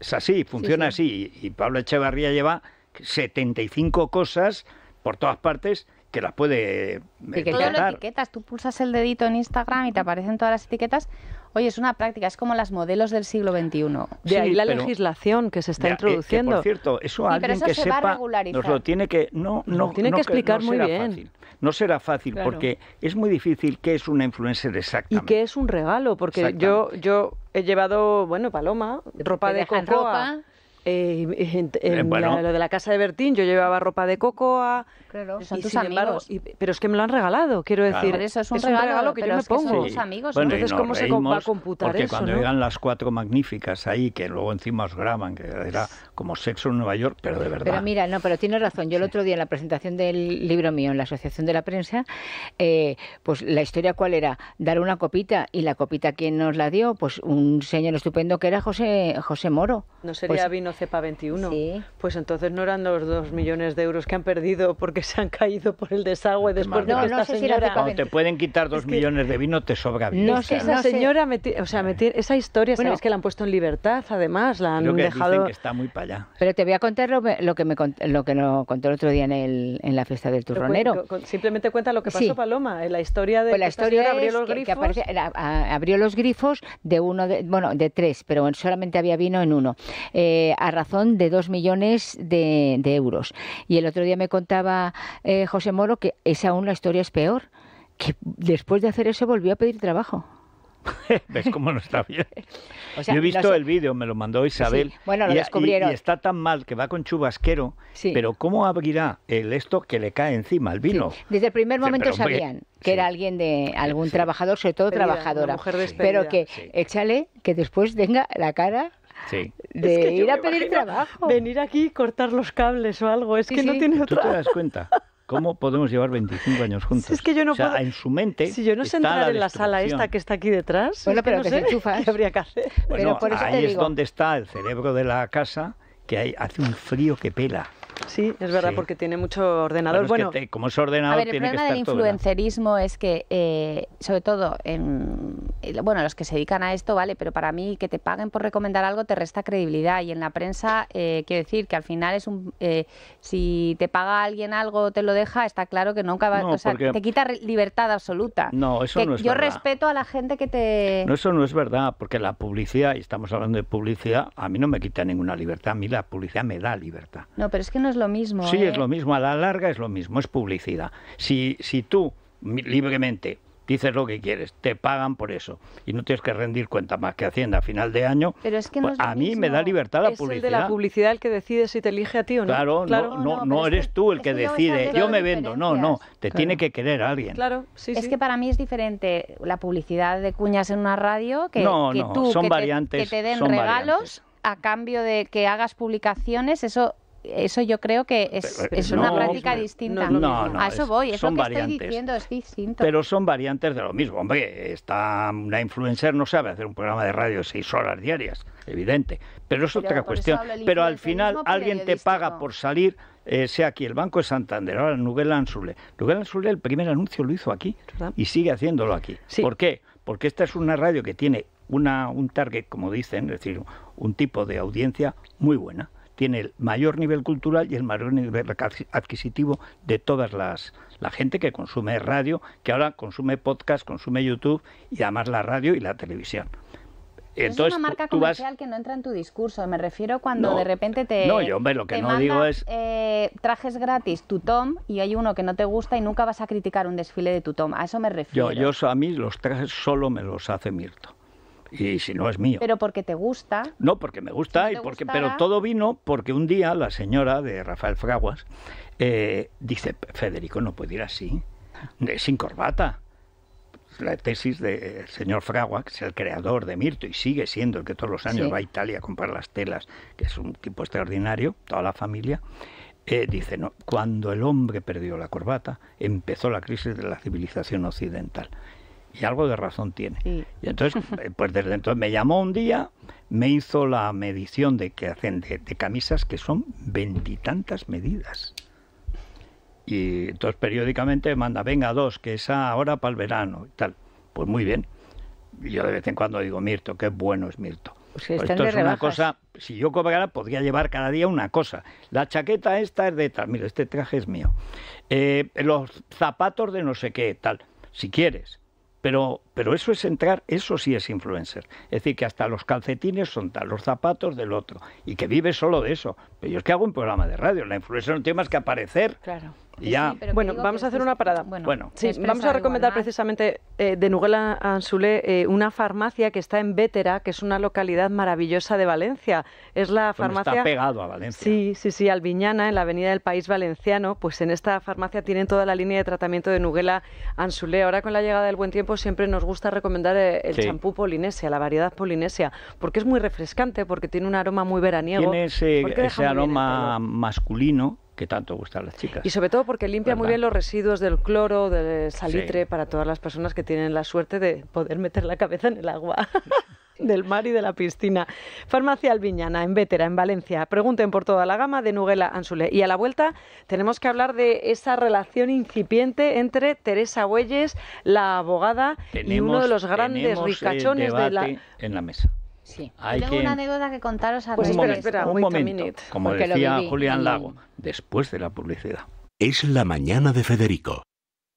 Es así, funciona así, y Pablo Echevarría lleva 75 cosas por todas partes que las puede... Y que etiquetas, tú pulsas el dedito en Instagram y te aparecen todas las etiquetas, Oye, es una práctica, es como las modelos del siglo XXI. De ahí la legislación que se está eh, introduciendo. por cierto, eso alguien que sepa nos lo tiene que no no, tiene que explicar muy bien. No será fácil porque es muy difícil qué es una influencer exactamente. Y qué es un regalo, porque yo yo he llevado, bueno, paloma, ropa de cocoa. Eh, en, eh, lo de la casa de Bertín, yo llevaba ropa de cocoa. pero es que me lo han regalado, quiero decir. es un, regalo, que yo me pongo. amigos, Entonces, ¿cómo se va a computar porque Cuando llegan las cuatro magníficas ahí, que luego encima os graban, que era como sexo en Nueva York, pero de verdad. Pero mira, no, pero tienes razón. Yo el otro día en la presentación del libro mío en la Asociación de la Prensa, eh, pues la historia, ¿cuál era? Dar una copita. ¿Y la copita quién nos la dio? Pues un señor estupendo que era José, José Moro. No sería pues vino cepa 21. Pues entonces no eran los 2 millones de euros que han perdido porque se han caído por el desagüe después de que esta señora... te pueden quitar 2 millones de vino, te sobra vino. No esa señora... O sea, esa historia, bueno, que la han puesto en libertad, además, la han dejado... que está muy para allá. Pero te voy a contar lo, que me lo que nos contó el otro día en, el, en la fiesta del turronero. simplemente cuenta lo que pasó, Paloma, en la historia de... Pues la historia abrió los grifos. abrió los grifos de uno Bueno, de tres, pero solamente había vino en uno. Eh, a razón de 2 millones de, euros. Y el otro día me contaba eh, José Moro que esa aún la historia es peor, que después de hacer eso volvió a pedir trabajo. <laughs> ¿Ves cómo no está bien? <laughs> Yo he visto el vídeo, me lo mandó Isabel. Bueno, lo y, descubrieron. Y, está tan mal que va con chubasquero, pero ¿cómo abrirá el esto que le cae encima, el vino? Desde el primer momento sabían que era alguien de algún trabajador, sobre todo trabajadora, pero que échale que después venga la cara Sí. De ir a pedir trabajo. Venir aquí y cortar los cables o algo, es que no tiene ¿Tú te das cuenta? ¿Cómo podemos llevar 25 años juntos? es que yo no puedo... en su mente. Si yo no sé entrar en la sala esta que está aquí detrás, no sé habría que hacer. ahí es donde está el cerebro de la casa, que hay, hace un frío que pela. Sí, es verdad, porque tiene mucho ordenador. Bueno, como es ordenador, el problema del influencerismo es que, eh, sobre todo, en, eh, bueno, los que se dedican a esto, vale, pero para mí que te paguen por recomendar algo te resta credibilidad. Y en la prensa, eh, quiero decir que al final es un. Eh, si te paga alguien algo te lo deja, está claro que nunca va. te quita libertad absoluta. No, eso no es yo verdad. Yo respeto a la gente que te. No, eso no es verdad, porque la publicidad, y estamos hablando de publicidad, a mí no me quita ninguna libertad, a mí la publicidad me da libertad. No, pero es que no es mismo. Sí, es ¿eh? lo mismo, a la larga es lo mismo, es publicidad. Si, si tú libremente dices lo que quieres, te pagan por eso y no tienes que rendir cuenta más que Hacienda a final de año. Pero es que pues a mí me da libertad la publicidad. Es de la publicidad el que decide si te elige a ti o no. Claro, no, no, eres tú el que, decide. Yo me vendo, no, no, te tiene que querer alguien. Claro, sí, Es que para mí es diferente la publicidad de cuñas en una radio que, tú son que, variantes, te, den regalos a cambio de que hagas publicaciones, eso eso yo creo que es, una práctica distinta. a eso voy, es que es distinto. Pero son variantes de lo mismo. Hombre, está una influencer no sabe hacer un programa de radio de seis horas diarias, evidente. Pero es otra cuestión. Pero al final alguien te paga por salir. Eh, sea aquí el Banco de Santander, ahora Nuguel Ansule. Nugel Ansule el primer anuncio lo hizo aquí y sigue haciéndolo aquí. ¿Por qué? Porque esta es una radio que tiene una, un target, como dicen, es decir, un tipo de audiencia muy buena tiene el mayor nivel cultural y el mayor nivel adquisitivo de todas las la gente que consume radio, que ahora consume podcast, consume YouTube y además la radio y la televisión. Entonces, es una marca comercial que no entra en tu discurso. Me refiero cuando de repente te. No, yo, hombre, lo que no digo es. Eh, trajes gratis, tu Tom, y hay uno que no te gusta y nunca vas a criticar un desfile de tu Tom. A eso me refiero. Yo, yo a mí los trajes solo me los hace Mirto. Y si no es mío. Pero porque te gusta. No, porque me gusta y porque. Pero todo vino porque un día la señora de Rafael Fraguas eh, dice Federico no puede ir así, sin corbata la tesis del señor Fraguas, que es el creador de Mirto y sigue siendo el que todos los años va a Italia a comprar las telas, que es un tipo extraordinario, toda la familia, eh, dice, no, cuando el hombre perdió la corbata, empezó la crisis de la civilización occidental y algo de razón tiene. Y entonces, <laughs> eh, pues desde entonces me llamó un día, me hizo la medición de que hacen de, camisas que son veintitantas medidas. Y entonces periódicamente manda, venga dos, que es ahora para el verano y tal. Pues muy bien. Y yo de vez en cuando digo, Mirto, qué bueno es Mirto. Pues pues esto es una cosa, si yo cobrara, podría llevar cada día una cosa. La chaqueta esta es de tal, mira, este traje es mío. Eh, los zapatos de no sé qué, tal. Si quieres, pero, pero eso es entrar, eso sí es influencer. Es decir, que hasta los calcetines son tal, los zapatos del otro, y que vive solo de eso. Pero yo es que hago un programa de radio, la influencer no tiene más que aparecer. Claro bueno, vamos a hacer una parada. Bueno, vamos a recomendar precisamente eh, de Nuguela Anzulé eh, una farmacia que está en Vétera, que es una localidad maravillosa de Valencia. Es la pues farmacia... está pegado a Valencia. Sí, sí, sí, Albiñana, en la avenida del País Valenciano. Pues en esta farmacia tienen toda la línea de tratamiento de Nuguela Anzulé. Ahora con la llegada del buen tiempo siempre nos gusta recomendar eh, el champú polinesia, la variedad polinesia, porque es muy refrescante, porque tiene un aroma muy veraniego. Tiene ese aroma masculino tanto gustan las chicas. Y sobre todo porque limpia muy bien los residuos del cloro, del salitre, para todas las personas que tienen la suerte de poder meter la cabeza en el agua. <laughs> del mar y de la piscina. Farmacia Albiñana, en Vétera, en Valencia. Pregunten por toda la gama de Nuguela Ansule. Y a la vuelta tenemos que hablar de esa relación incipiente entre Teresa Huelles, la abogada, y uno de los grandes ricachones de la... en la mesa. Sí. Hay tengo una anécdota que contaros a pues espera, espera, un momento, como decía Julián Lago, después de la publicidad. Es la mañana de Federico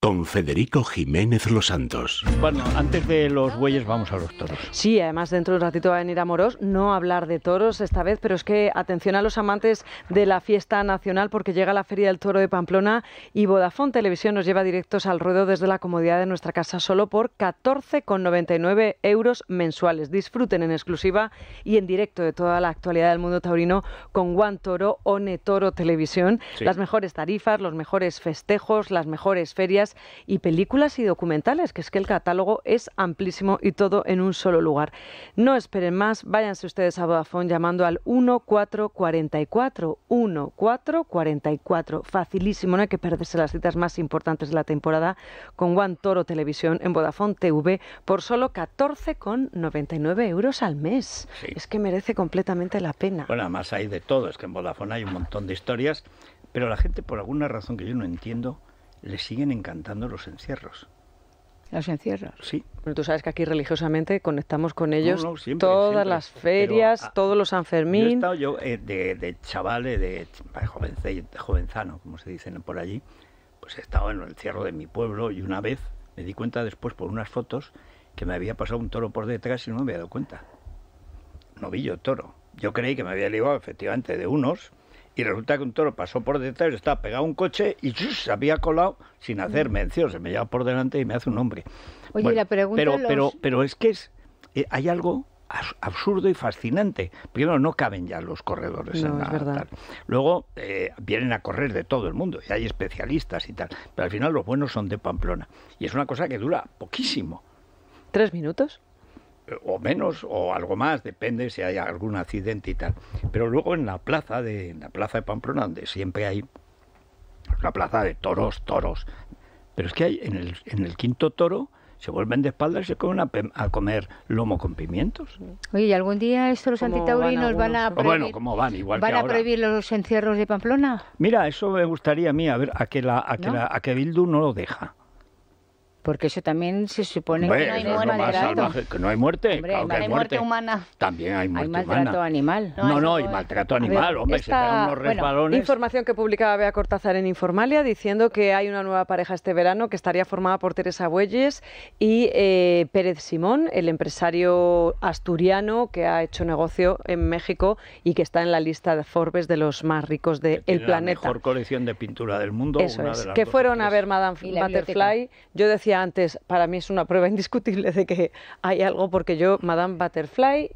con Federico Jiménez Los Santos. Bueno, antes de los bueyes vamos a los toros. Sí, además dentro de un ratito va a venir Moros, no hablar de toros esta vez, pero es que atención a los amantes de la fiesta nacional porque llega la Feria del Toro de Pamplona y Vodafone Televisión nos lleva directos al ruedo desde la comodidad de nuestra casa solo por 14,99 euros mensuales. Disfruten en exclusiva y en directo de toda la actualidad del mundo taurino con One Toro, One Toro Televisión. Las mejores tarifas, los mejores festejos, las mejores ferias y películas y documentales, que es que el catálogo es amplísimo y todo en un solo lugar. No esperen más, váyanse ustedes a Vodafone llamando al 1444, 1444, facilísimo, no hay que perderse las citas más importantes de la temporada con Juan Toro Televisión en Vodafone TV por solo 14,99 euros al mes. Es que merece completamente la pena. Bueno, además hay de todo, es que en Vodafone hay un montón de historias, pero la gente por alguna razón que yo no entiendo, le siguen encantando los encierros. ¿Los encierros? Sí. Pero tú sabes que aquí religiosamente conectamos con ellos todas las ferias, ah, todos los Sanfermín. Yo he estado yo eh, de, de chaval, de, jovenzano, como se dicen por allí, pues he estado en el encierro de mi pueblo y una vez me di cuenta después por unas fotos que me había pasado un toro por detrás y no me había dado cuenta. Novillo toro. Yo creí que me había ligado efectivamente de unos, y resulta que un toro pasó por detrás, estaba pegado a un coche y se había colado sin hacer mm. mención, se me lleva por delante y me hace un hombre. Oye, la pregunta pero, pero, pero es que es, eh, hay algo absurdo y fascinante. Primero, no caben ya los corredores en la tal. Luego, eh, vienen a correr de todo el mundo y hay especialistas y tal. Pero al final los buenos son de Pamplona. Y es una cosa que dura poquísimo. ¿Tres minutos? o menos o algo más, depende si hay algún accidente y tal. Pero luego en la plaza de la plaza de Pamplona, donde siempre hay la plaza de toros, toros. Pero es que hay en el, en el quinto toro se vuelven de espaldas y se comen a, comer lomo con pimientos. Oye, ¿y algún día estos los antitaurinos van a, prohibir, van? a los encierros de Pamplona? Mira, eso me gustaría a mí, a ver, a que, la, a que, a que Bildu no lo deja. Porque eso también se supone que no hay, muerte, que no hay muerte. hay, muerte. humana. También hay muerte hay maltrato animal. No, no, hay maltrato animal. Hombre, se unos resbalones. información que publicaba Bea Cortázar en Informalia diciendo que hay una nueva pareja este verano que estaría formada por Teresa Bueyes y eh, Pérez Simón, el empresario asturiano que ha hecho negocio en México y que está en la lista de Forbes de los más ricos del planeta. La mejor colección de pintura del mundo. Eso es. que fueron a ver Madame Butterfly. Yo decía antes, para mí es una prueba indiscutible de que hay algo, porque yo, Madame Butterfly,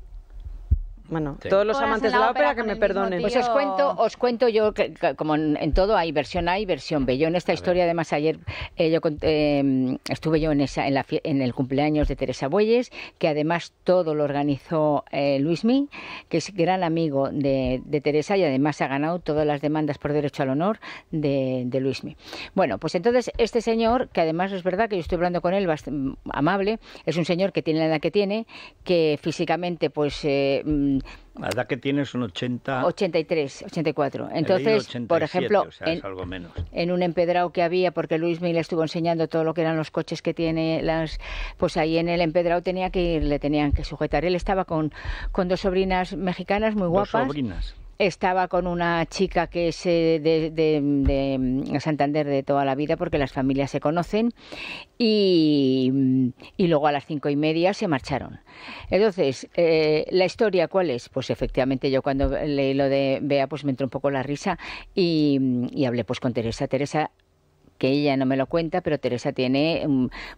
bueno, todos los amantes de la ópera, que me perdonen. Pues os cuento, os cuento yo que, como en, todo hay versión A y versión B. Yo en esta historia, además, ayer eh, eh, estuve yo en esa, en, el cumpleaños de Teresa Bueyes, que además todo lo organizó eh, Luismi, que es gran amigo de, Teresa y además ha ganado todas las demandas por derecho al honor de, de Luismi. Bueno, pues entonces este señor, que además es verdad que yo estoy hablando con él, mm, amable, es un señor que tiene la edad que tiene, que físicamente pues mm, la edad que tiene son 80... 83, 84. Entonces, por ejemplo, en, en, un empedrado que había, porque Luis me le estuvo enseñando todo lo que eran los coches que tiene, las, pues ahí en el empedrado tenía que le tenían que sujetar. Él estaba con, con dos sobrinas mexicanas muy guapas. Dos sobrinas estaba con una chica que es eh, de, mm, Santander de toda la vida porque las familias se conocen y, mm, luego a las cinco y media se marcharon. Entonces, eh, ¿la historia cuál es? Pues efectivamente yo cuando leí lo de Bea pues me entró un poco la risa y, mm, y hablé pues con Teresa. Teresa que ella no me lo cuenta, pero Teresa tiene,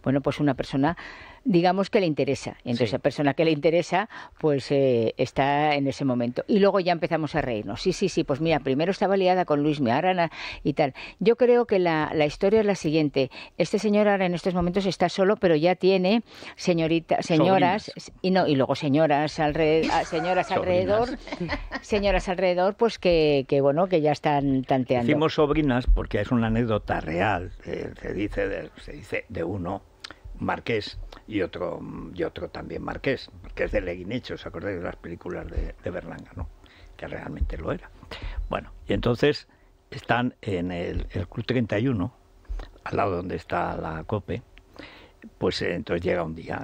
bueno, pues una persona digamos que le interesa. Entonces, la persona que le interesa, pues eh, está en ese momento. Y luego ya empezamos a reírnos. Sí, sí, sí, pues mira, primero estaba liada con Luis Miarana y tal. Yo creo que la, historia es la siguiente. Este señor ahora en estos momentos está solo, pero ya tiene señorita, señoras, y no, y luego señoras, ah, alrededor señoras <laughs> alrededor, señoras alrededor, pues que, que, bueno, que ya están tanteando. Decimos sobrinas porque es una anécdota real, se dice se dice de uno marqués y otro, y otro también marqués, que es de Leguinecho, os acordáis de las películas de, Berlanga, ¿no? que realmente lo era. Bueno, y entonces están en el, Club 31, al lado donde está la COPE, pues eh, entonces llega un día,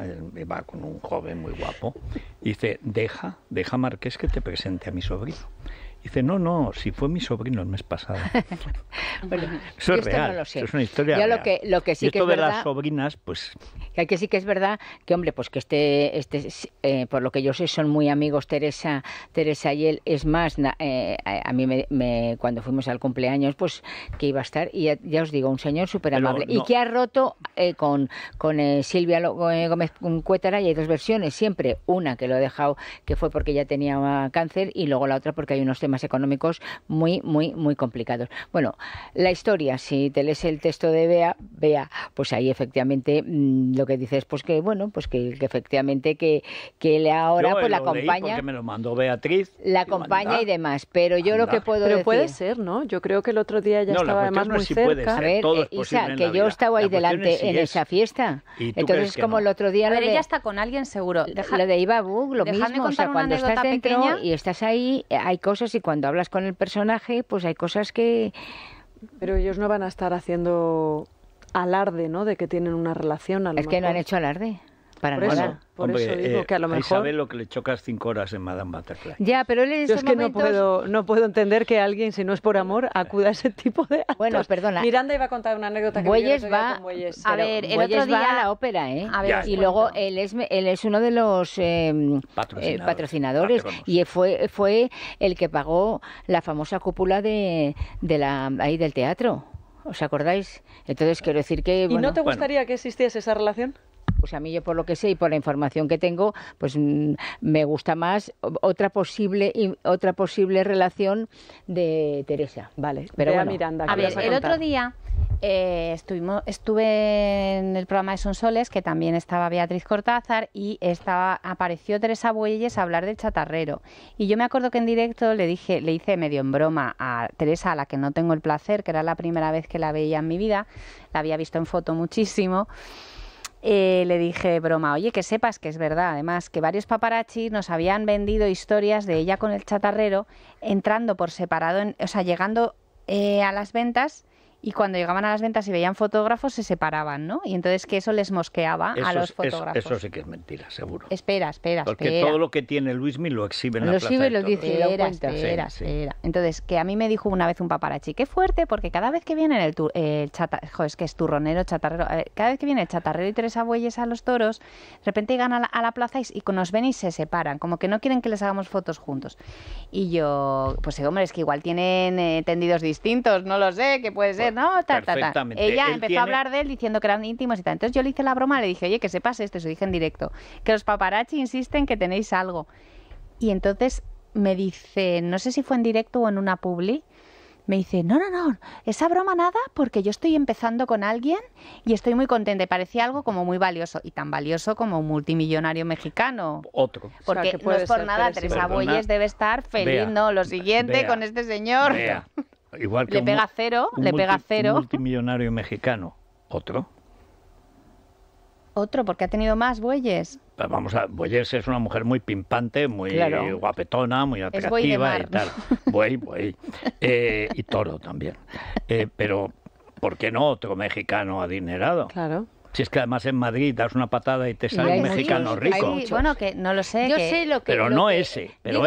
va con un joven muy guapo, y dice, deja, deja Marqués que te presente a mi sobrino. Dice, no, no, si fue mi sobrino el mes pasado. <laughs> eso es real, es una historia que, sí de las sobrinas, pues... Que sí que es verdad que, hombre, pues que este, este eh, por lo que yo sé, son muy amigos Teresa, Teresa y él. Es más, eh, a, mí me, cuando fuimos al cumpleaños, pues que iba a estar, y ya, os digo, un señor súper amable. Y que ha roto eh, con, con Silvia Gómez Cuétara, y hay dos versiones siempre. Una que lo he dejado, que fue porque ya tenía cáncer, y luego la otra porque hay unos económicos muy, muy, muy complicados. Bueno, la historia, si te lees el texto de Bea, Bea pues ahí efectivamente mm, lo que dices, pues que bueno, pues que, efectivamente que, que le ahora yo pues eh, la acompaña. me lo mandó Beatriz. La acompaña y demás, pero yo lo que puedo pero puede ser, ¿no? Yo creo que el otro día ya estaba además muy cerca. a ver, eh, que yo estaba ahí delante en esa fiesta. Entonces, como el otro día... A ella está con alguien seguro. lo de Ibabu, lo mismo. O cuando estás y estás ahí, eh, hay cosas y cuando hablas con el personaje, pues hay cosas que... Pero ellos no van a estar haciendo alarde, ¿no? De que tienen una relación. A lo es que no han hecho alarde. Para por Eso, por eso digo eh, que a lo mejor. lo que le chocas cinco horas en Madame Butterfly. Ya, pero él en Yo es que no, puedo, no puedo entender que alguien, si no es por amor, acuda a ese tipo de. Bueno, perdona. Miranda iba a contar una anécdota que va. a ver, el otro día. a la ópera, ¿eh? A ver, y luego él es, él es uno de los eh, eh, patrocinadores, y fue, fue el que pagó la famosa cúpula de, la, ahí del teatro. ¿Os acordáis? Entonces quiero decir que. ¿Y no te gustaría que existiese esa relación? Pues a mí yo por lo que sé y por la información que tengo, pues mm, me gusta más otra posible otra posible relación de Teresa, ¿vale? Pero a ver, el otro día eh, estuvimos, estuve en el programa de Sonsoles, que también estaba Beatriz Cortázar, y estaba, apareció Teresa Bueyes a hablar del chatarrero. Y yo me acuerdo que en directo le dije, le hice medio en broma a Teresa, a la que no tengo el placer, que era la primera vez que la veía en mi vida, la había visto en foto muchísimo. Eh, le dije broma, oye, que sepas que es verdad, además, que varios paparazzi nos habían vendido historias de ella con el chatarrero entrando por separado, o sea, llegando eh, a las ventas y cuando llegaban a las ventas y veían fotógrafos se separaban, ¿no? Y entonces que eso les mosqueaba a los fotógrafos. Eso, sí que es mentira, seguro. Espera, espera, Porque todo lo que tiene Luismi lo exhibe en lo la plaza. lo exhibe, y espera, sí, Entonces, que a mí me dijo una vez un paparachi, qué fuerte, porque cada vez que viene el, el es que es turronero, chatarrero, cada vez que viene el chatarrero y tres abueyes a los toros, de repente llegan a la, plaza y, nos ven y se separan, como que no quieren que les hagamos fotos juntos. Y yo, pues eh, hombre, es que igual tienen eh, tendidos distintos, no lo sé, que puede ser ¿no? Ella empezó a hablar de él diciendo que eran íntimos y tal. Entonces yo le hice la broma, le dije, oye, que sepas esto, eso dije en directo, que los paparazzi insisten que tenéis algo. Y entonces me dice, no sé si fue en directo o en una publi, me dice, no, no, no, esa broma nada, porque yo estoy empezando con alguien y estoy muy contenta. parecía algo como muy valioso, y tan valioso como un multimillonario mexicano. Otro. Porque no es por nada, Teresa Boyes debe estar feliz, ¿no? Lo siguiente con este señor. Igual que le pega cero, le pega cero. multimillonario mexicano, otro. Otro, porque ha tenido más bueyes. Pues vamos a, bueyes es una mujer muy pimpante, muy guapetona, muy atractiva y tal. <laughs> Buey, buey. Eh, y toro también. Eh, pero, ¿por qué no otro mexicano adinerado? Claro. Si es que además en Madrid das una patada y te sale un mexicano rico. bueno, que no lo sé. Yo sé lo que. Pero no ese. Pero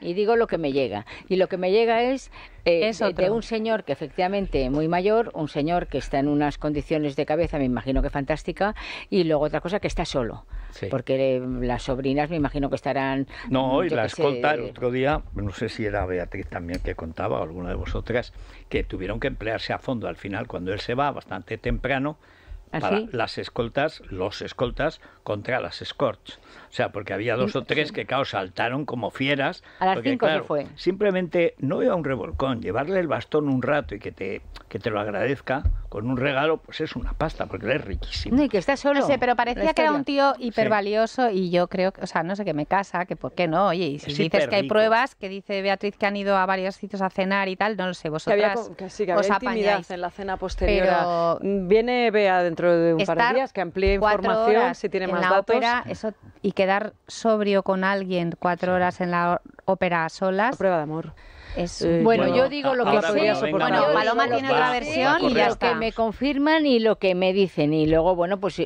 Y digo lo que me llega. Y lo que me llega es, eh, de, un señor que efectivamente muy mayor, un señor que está en unas condiciones de cabeza, me imagino que fantástica, y luego otra cosa que está solo. Porque eh, las sobrinas me imagino que estarán. No, hoy la escolta el otro día, no sé si era Beatriz también que contaba, o alguna de vosotras, que tuvieron que emplearse a fondo al final cuando él se va bastante temprano ¿Ah, para las escoltas, los escoltas contra las escorts. O sea, porque había dos o tres que, caos saltaron como fieras. A las cinco se fue. Simplemente no a un revolcón. Llevarle el bastón un rato y que te, que te lo agradezca con un regalo, pues es una pasta, porque él es riquísimo. No, y que está solo. No sé, pero parecía que era un tío hipervalioso y yo creo, que, o sea, no sé que me casa, que por qué no. Oye, si dices que hay pruebas, que dice Beatriz que han ido a varios sitios a cenar y tal, no lo sé, vosotras os en la cena posterior. Viene Bea dentro de un par de días, que amplíe información, si tiene más datos. eso, y que quedar sobrio con alguien cuatro horas en la ópera a solas. prueba de amor. Eh, bueno, yo digo lo que sé. bueno, Paloma tiene otra versión y las que me confirman y lo que me dicen. Y luego, bueno, pues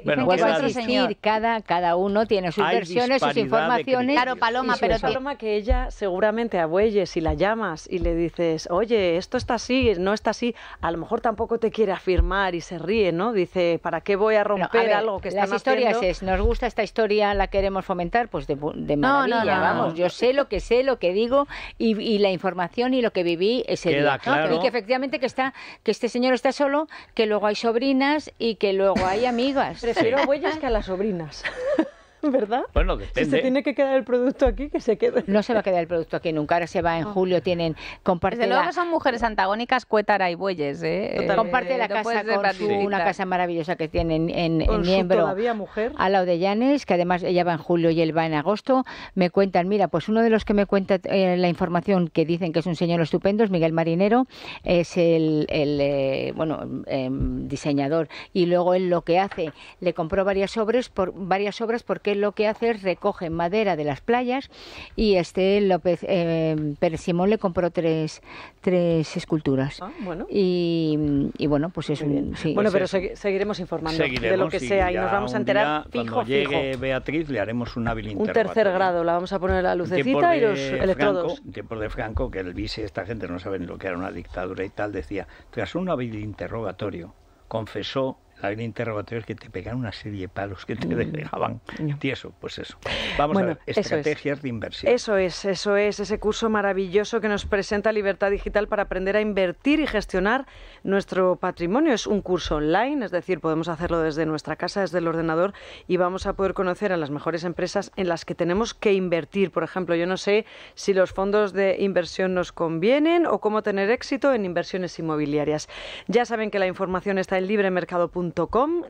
cada, cada uno tiene sus versiones, sus informaciones. Claro, Paloma, pero... Paloma que ella seguramente abueyes y la llamas y le dices, oye, esto está así, no está así, a lo mejor tampoco te quiere afirmar y se ríe, ¿no? Dice, ¿para qué voy a romper algo que está Las historias es, nos gusta esta historia, la queremos fomentar, pues de, maravilla, no, no, vamos. Yo sé lo que sé, lo que digo y la información y lo que viví ese día. Claro. Y ah, que efectivamente que está, que este señor está solo, que luego hay sobrinas y que luego hay amigas. Prefiero huellas que a las sobrinas. <laughs> <laughs> ¿verdad? Bueno, depende. Si se tiene que quedar el producto aquí, que se quede. No se va a quedar el producto aquí nunca, ahora se va en julio, tienen comparte luego son mujeres antagónicas, Cuétara y Bueyes, ¿eh? Comparte la casa con su, una casa maravillosa que tienen en, miembro miembro todavía mujer. a lado de Llanes, que además ella va en julio y él va en agosto. Me cuentan, mira, pues uno de los que me cuenta eh, la información que dicen que es un señor estupendo es Miguel Marinero, es el, eh, bueno, em, diseñador, y luego él lo que hace, le compró varias obras, por, varias obras porque lo que hace es recoge madera de las playas y este López eh, Pérez Simón le compró tres, tres esculturas. Ah, bueno. Y, bueno, pues es un... bueno, pero seguiremos informando de lo que sea y nos vamos a enterar fijo, cuando llegue Beatriz le haremos una interrogatorio Un tercer grado, la vamos a poner la lucecita y los electrodos. En tiempos de Franco, que el vice, esta gente no sabe ni lo que era una dictadura y tal, decía, tras un interrogatorio, confesó había interrogatorios que te pegan una serie de palos que te mm, dejaban Y tieso. Pues eso. Vamos a ver, estrategias de inversión. Eso es, eso es, ese curso maravilloso que nos presenta Libertad Digital para aprender a invertir y gestionar nuestro patrimonio. Es un curso online, es decir, podemos hacerlo desde nuestra casa, desde el ordenador y vamos a poder conocer a las mejores empresas en las que tenemos que invertir. Por ejemplo, yo no sé si los fondos de inversión nos convienen o cómo tener éxito en inversiones inmobiliarias. Ya saben que la información está en libremercado.com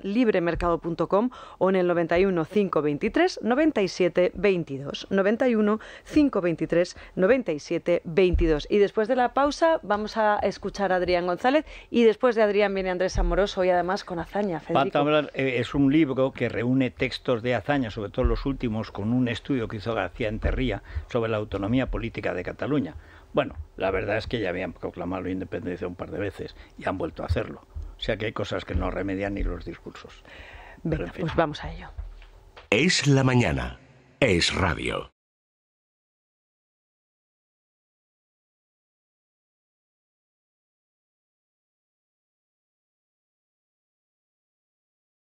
libremercado.com, o en el 91 523 97 22. 91 523 97 22. Y después de la pausa vamos a escuchar a Adrián González y después de Adrián viene Andrés Amoroso y además con hazaña. Eh, es un libro que reúne textos de hazaña, sobre todo los últimos, con un estudio que hizo García Enterría sobre la autonomía política de Cataluña. Bueno, la verdad es que ya habían proclamado la independencia un par de veces y han vuelto a hacerlo. O sea que hay cosas que no remedian ni los discursos. Venga, pues vamos a ello. Es la mañana. Es radio.